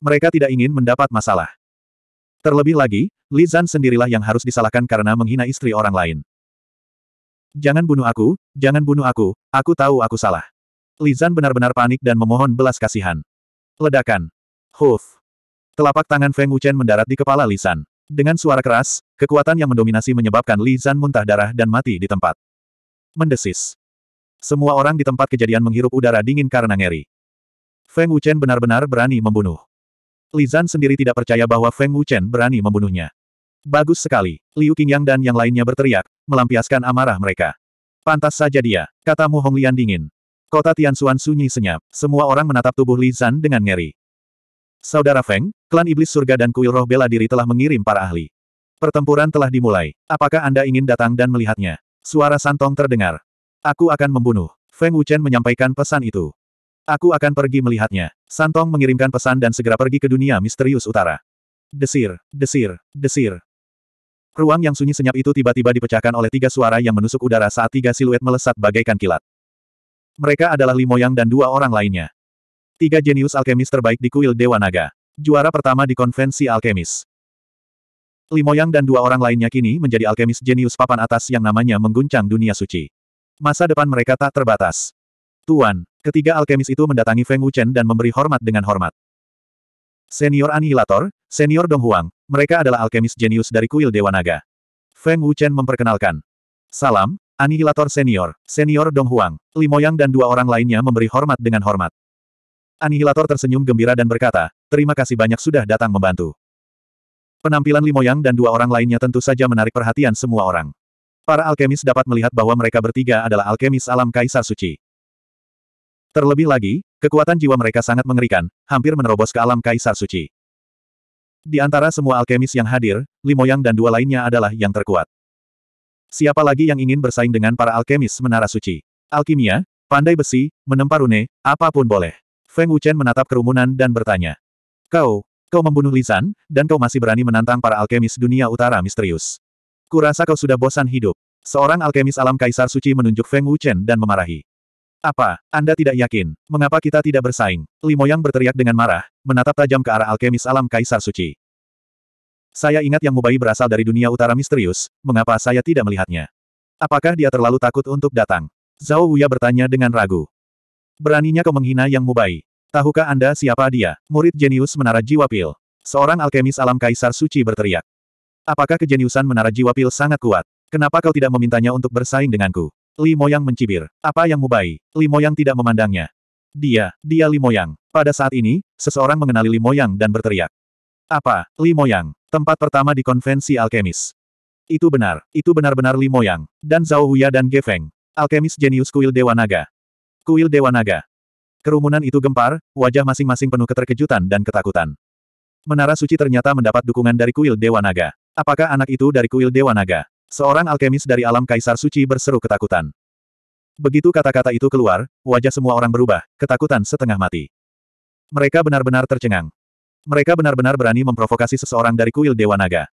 A: Mereka tidak ingin mendapat masalah. Terlebih lagi, Li Zan sendirilah yang harus disalahkan karena menghina istri orang lain. Jangan bunuh aku, jangan bunuh aku, aku tahu aku salah. Li Zan benar-benar panik dan memohon belas kasihan. Ledakan. Huf. Telapak tangan Feng Wuchen mendarat di kepala Li San. Dengan suara keras, kekuatan yang mendominasi menyebabkan Li muntah darah dan mati di tempat. Mendesis. Semua orang di tempat kejadian menghirup udara dingin karena ngeri. Feng Wuchen benar-benar berani membunuh. Li Zan sendiri tidak percaya bahwa Feng Wuchen berani membunuhnya. Bagus sekali, Liu Qingyang dan yang lainnya berteriak, melampiaskan amarah mereka. Pantas saja dia, kata Mu Honglian dingin. Kota Tianxuan sunyi senyap, semua orang menatap tubuh Li Zan dengan ngeri. Saudara Feng, klan iblis surga dan kuil roh bela diri telah mengirim para ahli. Pertempuran telah dimulai. Apakah Anda ingin datang dan melihatnya? Suara Santong terdengar. Aku akan membunuh. Feng Wuchen menyampaikan pesan itu. Aku akan pergi melihatnya. Santong mengirimkan pesan dan segera pergi ke dunia misterius utara. Desir, desir, desir. Ruang yang sunyi senyap itu tiba-tiba dipecahkan oleh tiga suara yang menusuk udara saat tiga siluet melesat bagaikan kilat. Mereka adalah Limoyang dan dua orang lainnya. Tiga jenius alkemis terbaik di kuil Dewa Naga. Juara pertama di konvensi alkemis. Limoyang dan dua orang lainnya kini menjadi alkemis jenius papan atas yang namanya mengguncang dunia suci. Masa depan mereka tak terbatas. Tuan, ketiga alkemis itu mendatangi Feng Wuchen dan memberi hormat dengan hormat. Senior Anihilator, Senior Dong Huang, mereka adalah alkemis jenius dari kuil Dewa Naga. Feng Wuchen memperkenalkan. Salam, Anihilator Senior, Senior Dong Huang, Limoyang dan dua orang lainnya memberi hormat dengan hormat. Anihilator tersenyum gembira dan berkata, terima kasih banyak sudah datang membantu. Penampilan Limoyang dan dua orang lainnya tentu saja menarik perhatian semua orang. Para alkemis dapat melihat bahwa mereka bertiga adalah alkemis alam Kaisar Suci. Terlebih lagi, kekuatan jiwa mereka sangat mengerikan, hampir menerobos ke alam Kaisar Suci. Di antara semua alkemis yang hadir, Limoyang dan dua lainnya adalah yang terkuat. Siapa lagi yang ingin bersaing dengan para alkemis Menara Suci? Alkimia, pandai besi, menempa rune, apapun boleh. Feng Wuchen menatap kerumunan dan bertanya. Kau, kau membunuh Lisan, dan kau masih berani menantang para alkemis dunia utara misterius. Kurasa kau sudah bosan hidup. Seorang alkemis alam Kaisar Suci menunjuk Feng Wuchen dan memarahi. Apa, Anda tidak yakin, mengapa kita tidak bersaing? Limoyang berteriak dengan marah, menatap tajam ke arah alkemis alam Kaisar Suci. Saya ingat yang Mubai berasal dari dunia utara misterius, mengapa saya tidak melihatnya? Apakah dia terlalu takut untuk datang? Zhao Wuya bertanya dengan ragu. Beraninya kau menghina yang mubai. Tahukah Anda siapa dia? Murid jenius menara jiwa pil. Seorang alkemis alam kaisar suci berteriak. Apakah kejeniusan menara jiwa pil sangat kuat? Kenapa kau tidak memintanya untuk bersaing denganku? Li Moyang mencibir. Apa yang mubai? Li Moyang tidak memandangnya. Dia, dia Li Moyang. Pada saat ini, seseorang mengenali Li Moyang dan berteriak. Apa, Li Moyang? Tempat pertama di konvensi alkemis. Itu benar, itu benar-benar Li Moyang. Dan Zhao Huya dan Ge Feng. Alkemis jenius kuil Dewa Naga. Kuil Dewa Naga. Kerumunan itu gempar, wajah masing-masing penuh keterkejutan dan ketakutan. Menara suci ternyata mendapat dukungan dari kuil Dewa Naga. Apakah anak itu dari kuil Dewa Naga? Seorang alkemis dari alam kaisar suci berseru ketakutan. Begitu kata-kata itu keluar, wajah semua orang berubah, ketakutan setengah mati. Mereka benar-benar tercengang. Mereka benar-benar berani memprovokasi seseorang dari kuil Dewa Naga.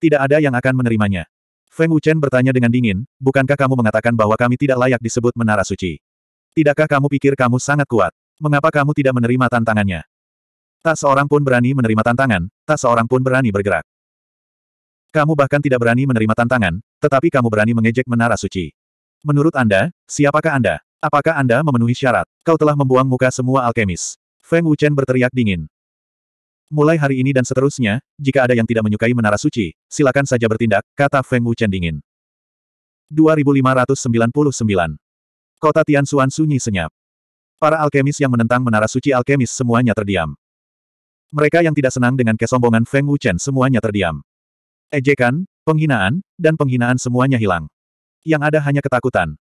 A: Tidak ada yang akan menerimanya. Feng Wuchen bertanya dengan dingin, bukankah kamu mengatakan bahwa kami tidak layak disebut menara suci? Tidakkah kamu pikir kamu sangat kuat? Mengapa kamu tidak menerima tantangannya? Tak seorang pun berani menerima tantangan, tak seorang pun berani bergerak. Kamu bahkan tidak berani menerima tantangan, tetapi kamu berani mengejek menara suci. Menurut Anda, siapakah Anda? Apakah Anda memenuhi syarat? Kau telah membuang muka semua alkemis. Feng Wuchen berteriak dingin. Mulai hari ini dan seterusnya, jika ada yang tidak menyukai menara suci, silakan saja bertindak, kata Feng Wuchen dingin. 2599 Kota Tianxuan sunyi senyap. Para alkemis yang menentang menara suci alkemis semuanya terdiam. Mereka yang tidak senang dengan kesombongan Feng Wuchen semuanya terdiam. Ejekan, penghinaan, dan penghinaan semuanya hilang. Yang ada hanya ketakutan.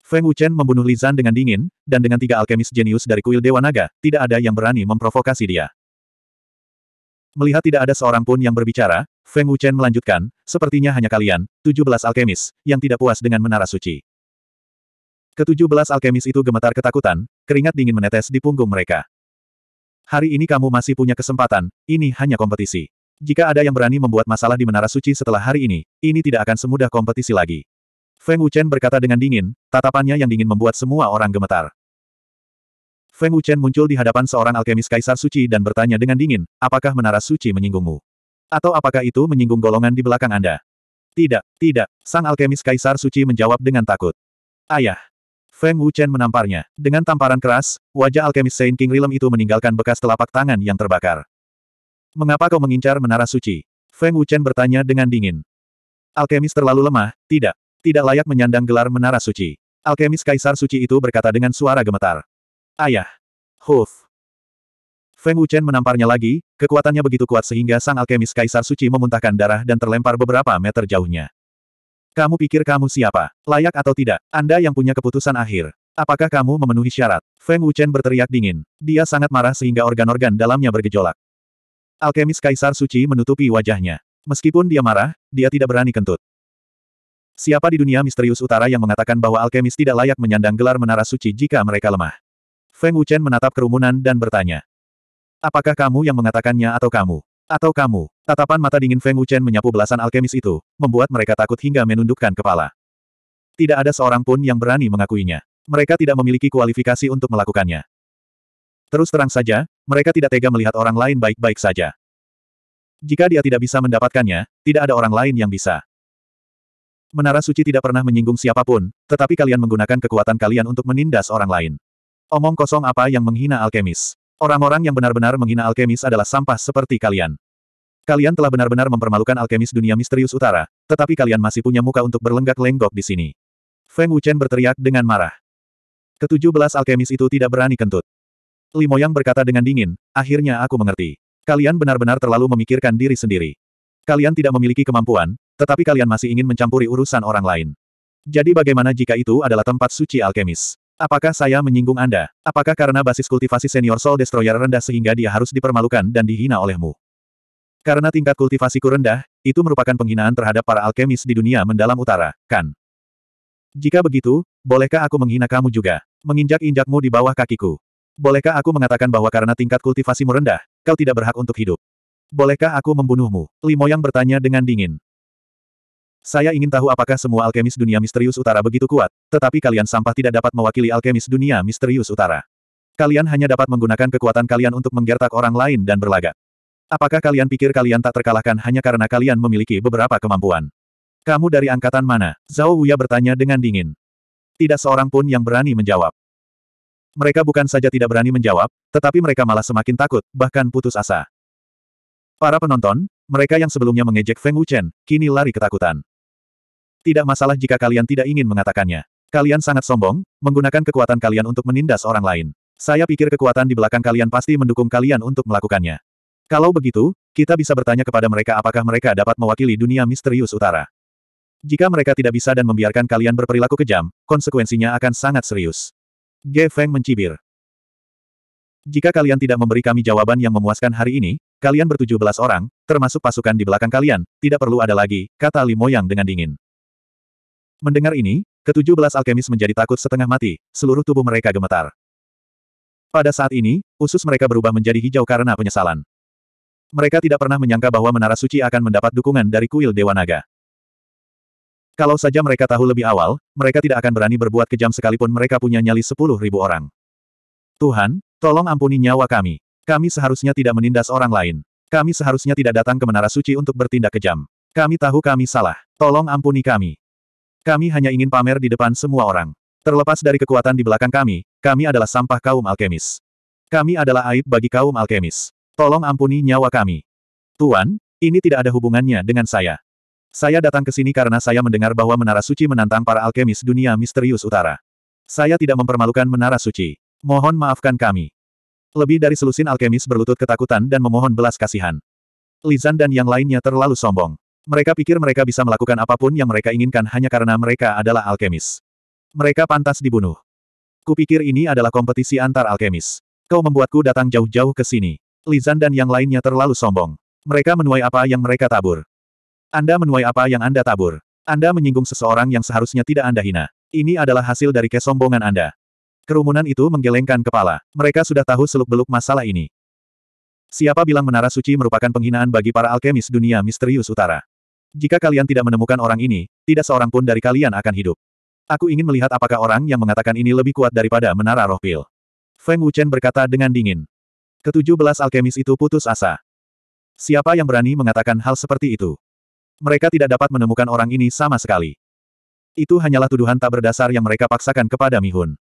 A: Feng Wuchen membunuh Lizan dengan dingin, dan dengan tiga alkemis jenius dari kuil Dewa Naga, tidak ada yang berani memprovokasi dia. Melihat tidak ada seorang pun yang berbicara, Feng Wuchen melanjutkan, sepertinya hanya kalian, 17 alkemis, yang tidak puas dengan menara suci. Ketujuh belas alkemis itu gemetar ketakutan, keringat dingin menetes di punggung mereka. Hari ini kamu masih punya kesempatan, ini hanya kompetisi. Jika ada yang berani membuat masalah di Menara Suci setelah hari ini, ini tidak akan semudah kompetisi lagi. Feng Wuchen berkata dengan dingin, tatapannya yang dingin membuat semua orang gemetar. Feng Wuchen muncul di hadapan seorang alkemis kaisar suci dan bertanya dengan dingin, apakah Menara Suci menyinggungmu? Atau apakah itu menyinggung golongan di belakang Anda? Tidak, tidak, sang alkemis kaisar suci menjawab dengan takut. Ayah, Feng Wuchen menamparnya. Dengan tamparan keras, wajah alkemis Saint King Rilem itu meninggalkan bekas telapak tangan yang terbakar. Mengapa kau mengincar menara suci? Feng Wuchen bertanya dengan dingin. Alkemis terlalu lemah, tidak. Tidak layak menyandang gelar menara suci. Alkemis Kaisar Suci itu berkata dengan suara gemetar. Ayah. Huf. Feng Wuchen menamparnya lagi, kekuatannya begitu kuat sehingga sang alkemis Kaisar Suci memuntahkan darah dan terlempar beberapa meter jauhnya. Kamu pikir kamu siapa? Layak atau tidak? Anda yang punya keputusan akhir. Apakah kamu memenuhi syarat? Feng Wuchen berteriak dingin. Dia sangat marah sehingga organ-organ dalamnya bergejolak. Alkemis Kaisar Suci menutupi wajahnya. Meskipun dia marah, dia tidak berani kentut. Siapa di dunia misterius utara yang mengatakan bahwa alkemis tidak layak menyandang gelar menara suci jika mereka lemah? Feng Wuchen menatap kerumunan dan bertanya. Apakah kamu yang mengatakannya atau kamu? Atau kamu? Tatapan mata dingin Feng Wuchen menyapu belasan alkemis itu, membuat mereka takut hingga menundukkan kepala. Tidak ada seorang pun yang berani mengakuinya. Mereka tidak memiliki kualifikasi untuk melakukannya. Terus terang saja, mereka tidak tega melihat orang lain baik-baik saja. Jika dia tidak bisa mendapatkannya, tidak ada orang lain yang bisa. Menara suci tidak pernah menyinggung siapapun, tetapi kalian menggunakan kekuatan kalian untuk menindas orang lain. Omong kosong apa yang menghina alkemis. Orang-orang yang benar-benar menghina alkemis adalah sampah seperti kalian. Kalian telah benar-benar mempermalukan alkemis dunia misterius utara, tetapi kalian masih punya muka untuk berlenggak-lenggok di sini. Feng Wuchen berteriak dengan marah. Ketujuh belas alkemis itu tidak berani kentut. Limoyang berkata dengan dingin, akhirnya aku mengerti. Kalian benar-benar terlalu memikirkan diri sendiri. Kalian tidak memiliki kemampuan, tetapi kalian masih ingin mencampuri urusan orang lain. Jadi bagaimana jika itu adalah tempat suci alkemis? Apakah saya menyinggung Anda? Apakah karena basis kultivasi senior Soul Destroyer rendah sehingga dia harus dipermalukan dan dihina olehmu? Karena tingkat kultivasiku rendah, itu merupakan penghinaan terhadap para alkemis di dunia mendalam utara, kan? Jika begitu, bolehkah aku menghina kamu juga? Menginjak-injakmu di bawah kakiku. Bolehkah aku mengatakan bahwa karena tingkat kultivasimu rendah, kau tidak berhak untuk hidup? Bolehkah aku membunuhmu? Limoyang bertanya dengan dingin. Saya ingin tahu apakah semua alkemis dunia misterius utara begitu kuat, tetapi kalian sampah tidak dapat mewakili alkemis dunia misterius utara. Kalian hanya dapat menggunakan kekuatan kalian untuk menggertak orang lain dan berlagak. Apakah kalian pikir kalian tak terkalahkan hanya karena kalian memiliki beberapa kemampuan? Kamu dari angkatan mana? Zhao Wuya bertanya dengan dingin. Tidak seorang pun yang berani menjawab. Mereka bukan saja tidak berani menjawab, tetapi mereka malah semakin takut, bahkan putus asa. Para penonton, mereka yang sebelumnya mengejek Feng Wuchen, kini lari ketakutan. Tidak masalah jika kalian tidak ingin mengatakannya. Kalian sangat sombong, menggunakan kekuatan kalian untuk menindas orang lain. Saya pikir kekuatan di belakang kalian pasti mendukung kalian untuk melakukannya. Kalau begitu, kita bisa bertanya kepada mereka apakah mereka dapat mewakili dunia misterius utara. Jika mereka tidak bisa dan membiarkan kalian berperilaku kejam, konsekuensinya akan sangat serius. Ge Feng mencibir. Jika kalian tidak memberi kami jawaban yang memuaskan hari ini, kalian bertujuh belas orang, termasuk pasukan di belakang kalian, tidak perlu ada lagi, kata Li Moyang dengan dingin. Mendengar ini, ketujuh belas alkemis menjadi takut setengah mati, seluruh tubuh mereka gemetar. Pada saat ini, usus mereka berubah menjadi hijau karena penyesalan. Mereka tidak pernah menyangka bahwa Menara Suci akan mendapat dukungan dari kuil Dewa Naga. Kalau saja mereka tahu lebih awal, mereka tidak akan berani berbuat kejam sekalipun mereka punya nyali sepuluh ribu orang. Tuhan, tolong ampuni nyawa kami. Kami seharusnya tidak menindas orang lain. Kami seharusnya tidak datang ke Menara Suci untuk bertindak kejam. Kami tahu kami salah. Tolong ampuni kami. Kami hanya ingin pamer di depan semua orang. Terlepas dari kekuatan di belakang kami, kami adalah sampah kaum alkemis. Kami adalah aib bagi kaum alkemis. Tolong ampuni nyawa kami. Tuan, ini tidak ada hubungannya dengan saya. Saya datang ke sini karena saya mendengar bahwa Menara Suci menantang para alkemis dunia misterius utara. Saya tidak mempermalukan Menara Suci. Mohon maafkan kami. Lebih dari selusin alkemis berlutut ketakutan dan memohon belas kasihan. Lizan dan yang lainnya terlalu sombong. Mereka pikir mereka bisa melakukan apapun yang mereka inginkan hanya karena mereka adalah alkemis. Mereka pantas dibunuh. Kupikir ini adalah kompetisi antar alkemis. Kau membuatku datang jauh-jauh ke sini. Lizan dan yang lainnya terlalu sombong. Mereka menuai apa yang mereka tabur. Anda menuai apa yang Anda tabur. Anda menyinggung seseorang yang seharusnya tidak Anda hina. Ini adalah hasil dari kesombongan Anda. Kerumunan itu menggelengkan kepala. Mereka sudah tahu seluk-beluk masalah ini. Siapa bilang Menara Suci merupakan penghinaan bagi para alkemis dunia misterius utara? Jika kalian tidak menemukan orang ini, tidak seorang pun dari kalian akan hidup. Aku ingin melihat apakah orang yang mengatakan ini lebih kuat daripada Menara Rohpil. Feng Wuchen berkata dengan dingin. Ketujuh belas alkemis itu putus asa. Siapa yang berani mengatakan hal seperti itu? Mereka tidak dapat menemukan orang ini sama sekali. Itu hanyalah tuduhan tak berdasar yang mereka paksakan kepada Mihun.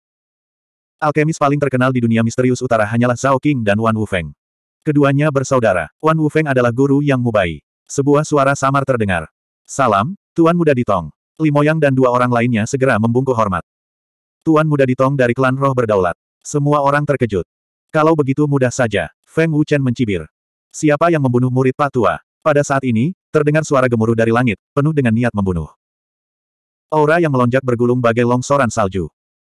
A: Alkemis paling terkenal di dunia misterius utara hanyalah Zhao King dan Wan Wufeng. Keduanya bersaudara. Wan Wufeng adalah guru yang mubai. Sebuah suara samar terdengar. Salam, Tuan Muda Ditong. Limoyang dan dua orang lainnya segera membungkuk hormat. Tuan Muda Ditong dari klan roh berdaulat. Semua orang terkejut. Kalau begitu mudah saja, Feng Wuchen mencibir. Siapa yang membunuh murid patua? Pada saat ini, terdengar suara gemuruh dari langit, penuh dengan niat membunuh. Aura yang melonjak bergulung bagai longsoran salju.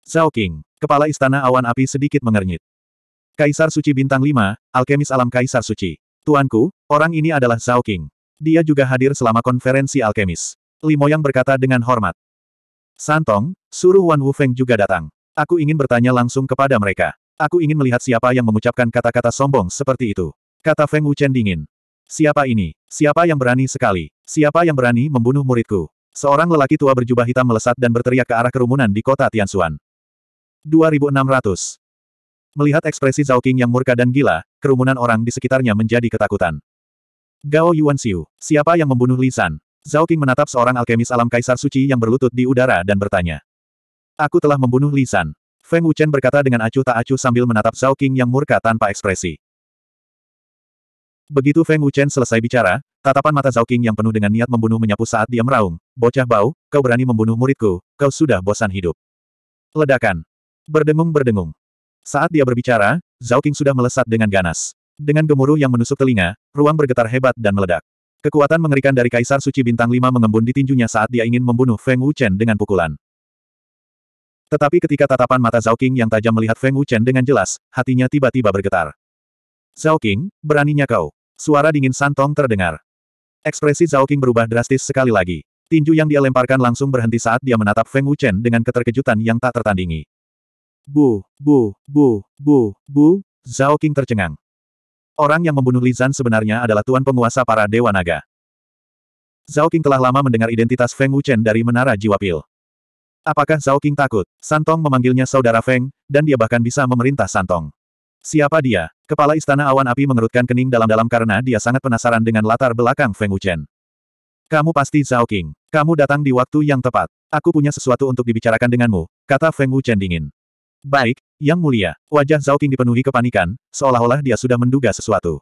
A: Zhao Qing, kepala istana awan api sedikit mengernyit. Kaisar Suci Bintang 5, alkemis alam Kaisar Suci. Tuanku, orang ini adalah Zhao Qing. Dia juga hadir selama konferensi alkemis. Limoyang berkata dengan hormat. Santong, suruh Wan Wufeng juga datang. Aku ingin bertanya langsung kepada mereka. Aku ingin melihat siapa yang mengucapkan kata-kata sombong seperti itu. Kata Feng Wuchen dingin. Siapa ini? Siapa yang berani sekali? Siapa yang berani membunuh muridku? Seorang lelaki tua berjubah hitam melesat dan berteriak ke arah kerumunan di kota Tianxuan. 2600. Melihat ekspresi Zhao King yang murka dan gila, kerumunan orang di sekitarnya menjadi ketakutan. Gao Yuan Xiu, siapa yang membunuh Li San? Zhao King menatap seorang alkemis alam kaisar suci yang berlutut di udara dan bertanya. Aku telah membunuh Li San. Feng Wuchen berkata dengan acuh tak acuh sambil menatap Zhao King yang murka tanpa ekspresi. Begitu Feng Wuchen selesai bicara, tatapan mata Zhao King yang penuh dengan niat membunuh menyapu saat dia meraung, bocah bau, kau berani membunuh muridku, kau sudah bosan hidup. Ledakan. Berdengung-berdengung. Saat dia berbicara, Zhao King sudah melesat dengan ganas. Dengan gemuruh yang menusuk telinga, ruang bergetar hebat dan meledak. Kekuatan mengerikan dari Kaisar Suci Bintang 5 mengembun di tinjunya saat dia ingin membunuh Feng Wuchen dengan pukulan. Tetapi ketika tatapan mata Zhao Qing yang tajam melihat Feng Wuchen dengan jelas, hatinya tiba-tiba bergetar. Zhao Qing, beraninya kau. Suara dingin santong terdengar. Ekspresi Zhao Qing berubah drastis sekali lagi. Tinju yang dia lemparkan langsung berhenti saat dia menatap Feng Wuchen dengan keterkejutan yang tak tertandingi. Bu, bu, bu, bu, bu, Zhao Qing tercengang. Orang yang membunuh Lizan sebenarnya adalah tuan penguasa para Dewa Naga. Zhao Qing telah lama mendengar identitas Feng Wuchen dari Menara Jiwa Pil. Apakah Zhao King takut? Santong memanggilnya saudara Feng, dan dia bahkan bisa memerintah Santong. Siapa dia? Kepala Istana Awan Api mengerutkan kening dalam-dalam karena dia sangat penasaran dengan latar belakang Feng Wuchen. Kamu pasti Zhao King. Kamu datang di waktu yang tepat. Aku punya sesuatu untuk dibicarakan denganmu, kata Feng Wuchen dingin. Baik, Yang Mulia. Wajah Zhao King dipenuhi kepanikan, seolah-olah dia sudah menduga sesuatu.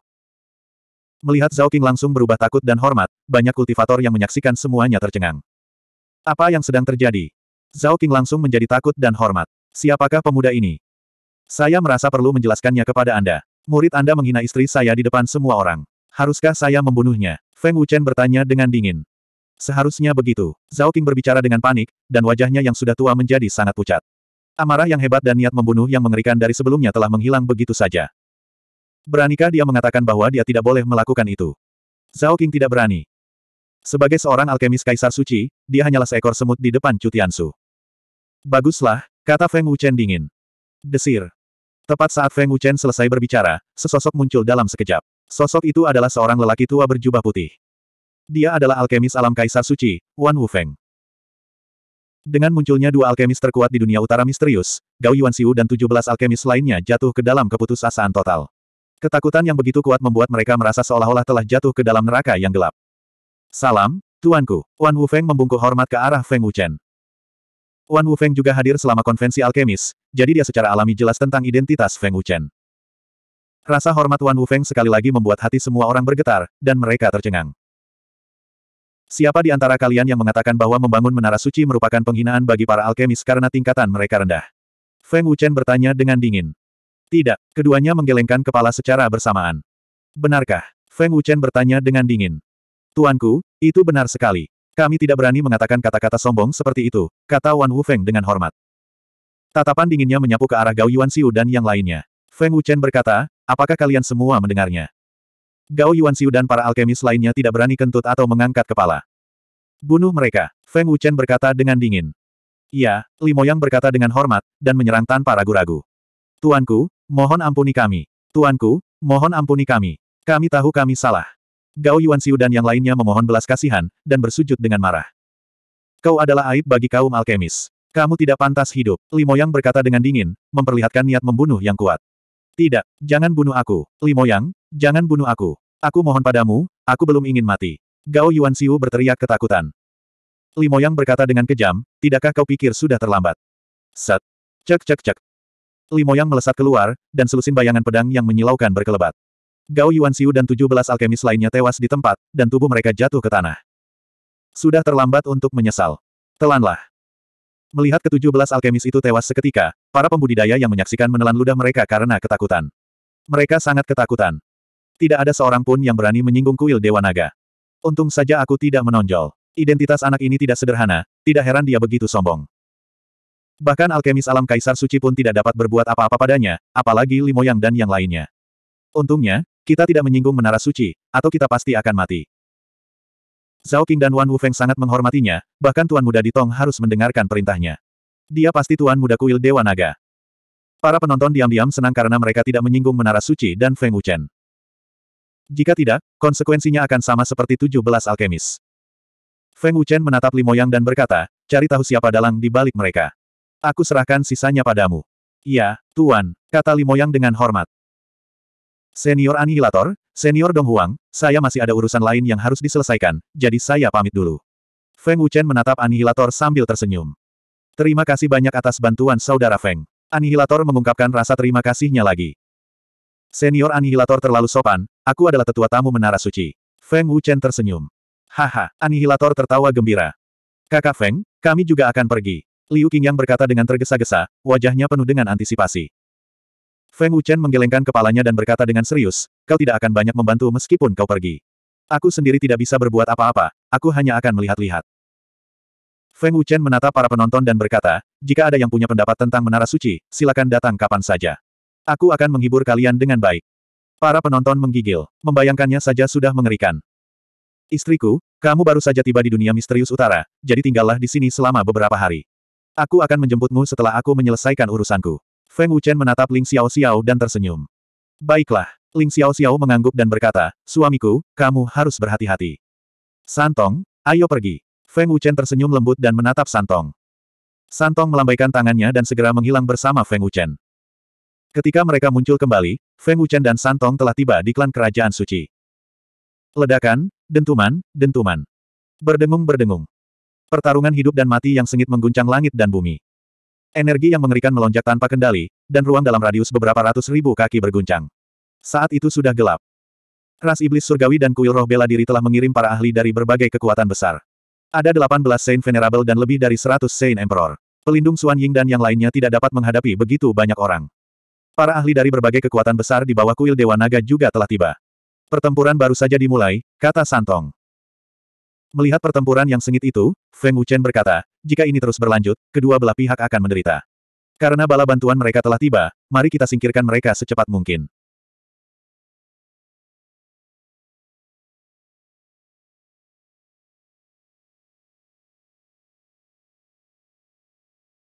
A: Melihat Zhao King langsung berubah takut dan hormat, banyak kultivator yang menyaksikan semuanya tercengang. Apa yang sedang terjadi? Zhao Qing langsung menjadi takut dan hormat. Siapakah pemuda ini? Saya merasa perlu menjelaskannya kepada Anda. Murid Anda menghina istri saya di depan semua orang. Haruskah saya membunuhnya? Feng Wuchen bertanya dengan dingin. Seharusnya begitu. Zhao Qing berbicara dengan panik, dan wajahnya yang sudah tua menjadi sangat pucat. Amarah yang hebat dan niat membunuh yang mengerikan dari sebelumnya telah menghilang begitu saja. Beranikah dia mengatakan bahwa dia tidak boleh melakukan itu? Zhao Qing tidak berani. Sebagai seorang alkemis kaisar suci, dia hanyalah seekor semut di depan Cutiansu. Baguslah, kata Feng Wuchen dingin. Desir. Tepat saat Feng Wuchen selesai berbicara, sesosok muncul dalam sekejap. Sosok itu adalah seorang lelaki tua berjubah putih. Dia adalah alkemis alam kaisar suci, Wan Wu Feng. Dengan munculnya dua alkemis terkuat di dunia utara misterius, Gao Yuan Yuanxiu dan 17 alkemis lainnya jatuh ke dalam keputusasaan total. Ketakutan yang begitu kuat membuat mereka merasa seolah-olah telah jatuh ke dalam neraka yang gelap. Salam, Tuanku. Wan Wufeng membungkuk hormat ke arah Feng Wuchen. Wan Wufeng juga hadir selama konvensi alkemis, jadi dia secara alami jelas tentang identitas Feng Wuchen. Rasa hormat Wan Wufeng sekali lagi membuat hati semua orang bergetar, dan mereka tercengang. Siapa di antara kalian yang mengatakan bahwa membangun menara suci merupakan penghinaan bagi para alkemis karena tingkatan mereka rendah? Feng Wuchen bertanya dengan dingin. Tidak, keduanya menggelengkan kepala secara bersamaan. Benarkah? Feng Wuchen bertanya dengan dingin. Tuanku, itu benar sekali. Kami tidak berani mengatakan kata-kata sombong seperti itu, kata Wan Wufeng dengan hormat. Tatapan dinginnya menyapu ke arah Gao Yuan Xiu dan yang lainnya. Feng Wuchen berkata, apakah kalian semua mendengarnya? Gao Yuan Xiu dan para alkemis lainnya tidak berani kentut atau mengangkat kepala. Bunuh mereka, Feng Wuchen berkata dengan dingin. Iya, Limoyang berkata dengan hormat, dan menyerang tanpa ragu-ragu. Tuanku, mohon ampuni kami. Tuanku, mohon ampuni kami. Kami tahu kami salah. Gao Xiu dan yang lainnya memohon belas kasihan, dan bersujud dengan marah. Kau adalah aib bagi kaum alkemis. Kamu tidak pantas hidup, Limoyang berkata dengan dingin, memperlihatkan niat membunuh yang kuat. Tidak, jangan bunuh aku, Limoyang, jangan bunuh aku. Aku mohon padamu, aku belum ingin mati. Gao Xiu berteriak ketakutan. Limoyang berkata dengan kejam, tidakkah kau pikir sudah terlambat? Set. Cek cek cek. Limoyang melesat keluar, dan selusin bayangan pedang yang menyilaukan berkelebat. Gao Xiu dan 17 alkemis lainnya tewas di tempat, dan tubuh mereka jatuh ke tanah. Sudah terlambat untuk menyesal. Telanlah. Melihat ke-17 alkemis itu tewas seketika, para pembudidaya yang menyaksikan menelan ludah mereka karena ketakutan. Mereka sangat ketakutan. Tidak ada seorang pun yang berani menyinggung kuil Dewa Naga. Untung saja aku tidak menonjol. Identitas anak ini tidak sederhana, tidak heran dia begitu sombong. Bahkan alkemis alam Kaisar Suci pun tidak dapat berbuat apa-apa padanya, apalagi Limoyang dan yang lainnya. Untungnya, kita tidak menyinggung menara suci, atau kita pasti akan mati. Zhao Qing dan Wan Wufeng sangat menghormatinya, bahkan tuan muda di Tong harus mendengarkan perintahnya. Dia pasti tuan muda kuil Dewa Naga. Para penonton diam-diam senang karena mereka tidak menyinggung menara suci dan Feng Wuchen. Jika tidak, konsekuensinya akan sama seperti 17 alkemis. Feng Wuchen menatap Limoyang dan berkata, cari tahu siapa dalang di balik mereka. Aku serahkan sisanya padamu. Iya, Tuan, kata Limoyang dengan hormat. Senior Anihilator, Senior Dong Huang, saya masih ada urusan lain yang harus diselesaikan, jadi saya pamit dulu. Feng Wuchen menatap Anihilator sambil tersenyum. Terima kasih banyak atas bantuan saudara Feng. Anihilator mengungkapkan rasa terima kasihnya lagi. Senior Anihilator terlalu sopan, aku adalah tetua tamu menara suci. Feng Wuchen tersenyum. Haha, Anihilator tertawa gembira. Kakak Feng, kami juga akan pergi. Liu Qingyang berkata dengan tergesa-gesa, wajahnya penuh dengan antisipasi. Feng Wuchen menggelengkan kepalanya dan berkata dengan serius, kau tidak akan banyak membantu meskipun kau pergi. Aku sendiri tidak bisa berbuat apa-apa, aku hanya akan melihat-lihat. Feng Wuchen menatap para penonton dan berkata, jika ada yang punya pendapat tentang Menara Suci, silakan datang kapan saja. Aku akan menghibur kalian dengan baik. Para penonton menggigil, membayangkannya saja sudah mengerikan. Istriku, kamu baru saja tiba di dunia misterius utara, jadi tinggallah di sini selama beberapa hari. Aku akan menjemputmu setelah aku menyelesaikan urusanku. Feng Wuchen menatap Ling Xiao Xiao dan tersenyum. Baiklah, Ling Xiao Xiao mengangguk dan berkata, suamiku, kamu harus berhati-hati. Santong, ayo pergi. Feng Wuchen tersenyum lembut dan menatap Santong. Santong melambaikan tangannya dan segera menghilang bersama Feng Wuchen. Ketika mereka muncul kembali, Feng Wuchen dan Santong telah tiba di klan kerajaan suci. Ledakan, dentuman, dentuman. Berdengung-berdengung. Pertarungan hidup dan mati yang sengit mengguncang langit dan bumi. Energi yang mengerikan melonjak tanpa kendali, dan ruang dalam radius beberapa ratus ribu kaki berguncang. Saat itu sudah gelap. Ras Iblis Surgawi dan Kuil Roh Bela Diri telah mengirim para ahli dari berbagai kekuatan besar. Ada 18 Saint Venerable dan lebih dari 100 Saint Emperor. Pelindung Suan Ying dan yang lainnya tidak dapat menghadapi begitu banyak orang. Para ahli dari berbagai kekuatan besar di bawah Kuil Dewa Naga juga telah tiba. Pertempuran baru saja dimulai, kata Santong. Melihat pertempuran yang sengit itu, Feng Wuchen berkata, jika ini terus berlanjut, kedua belah pihak akan menderita. Karena bala bantuan mereka telah tiba, mari kita singkirkan mereka secepat mungkin.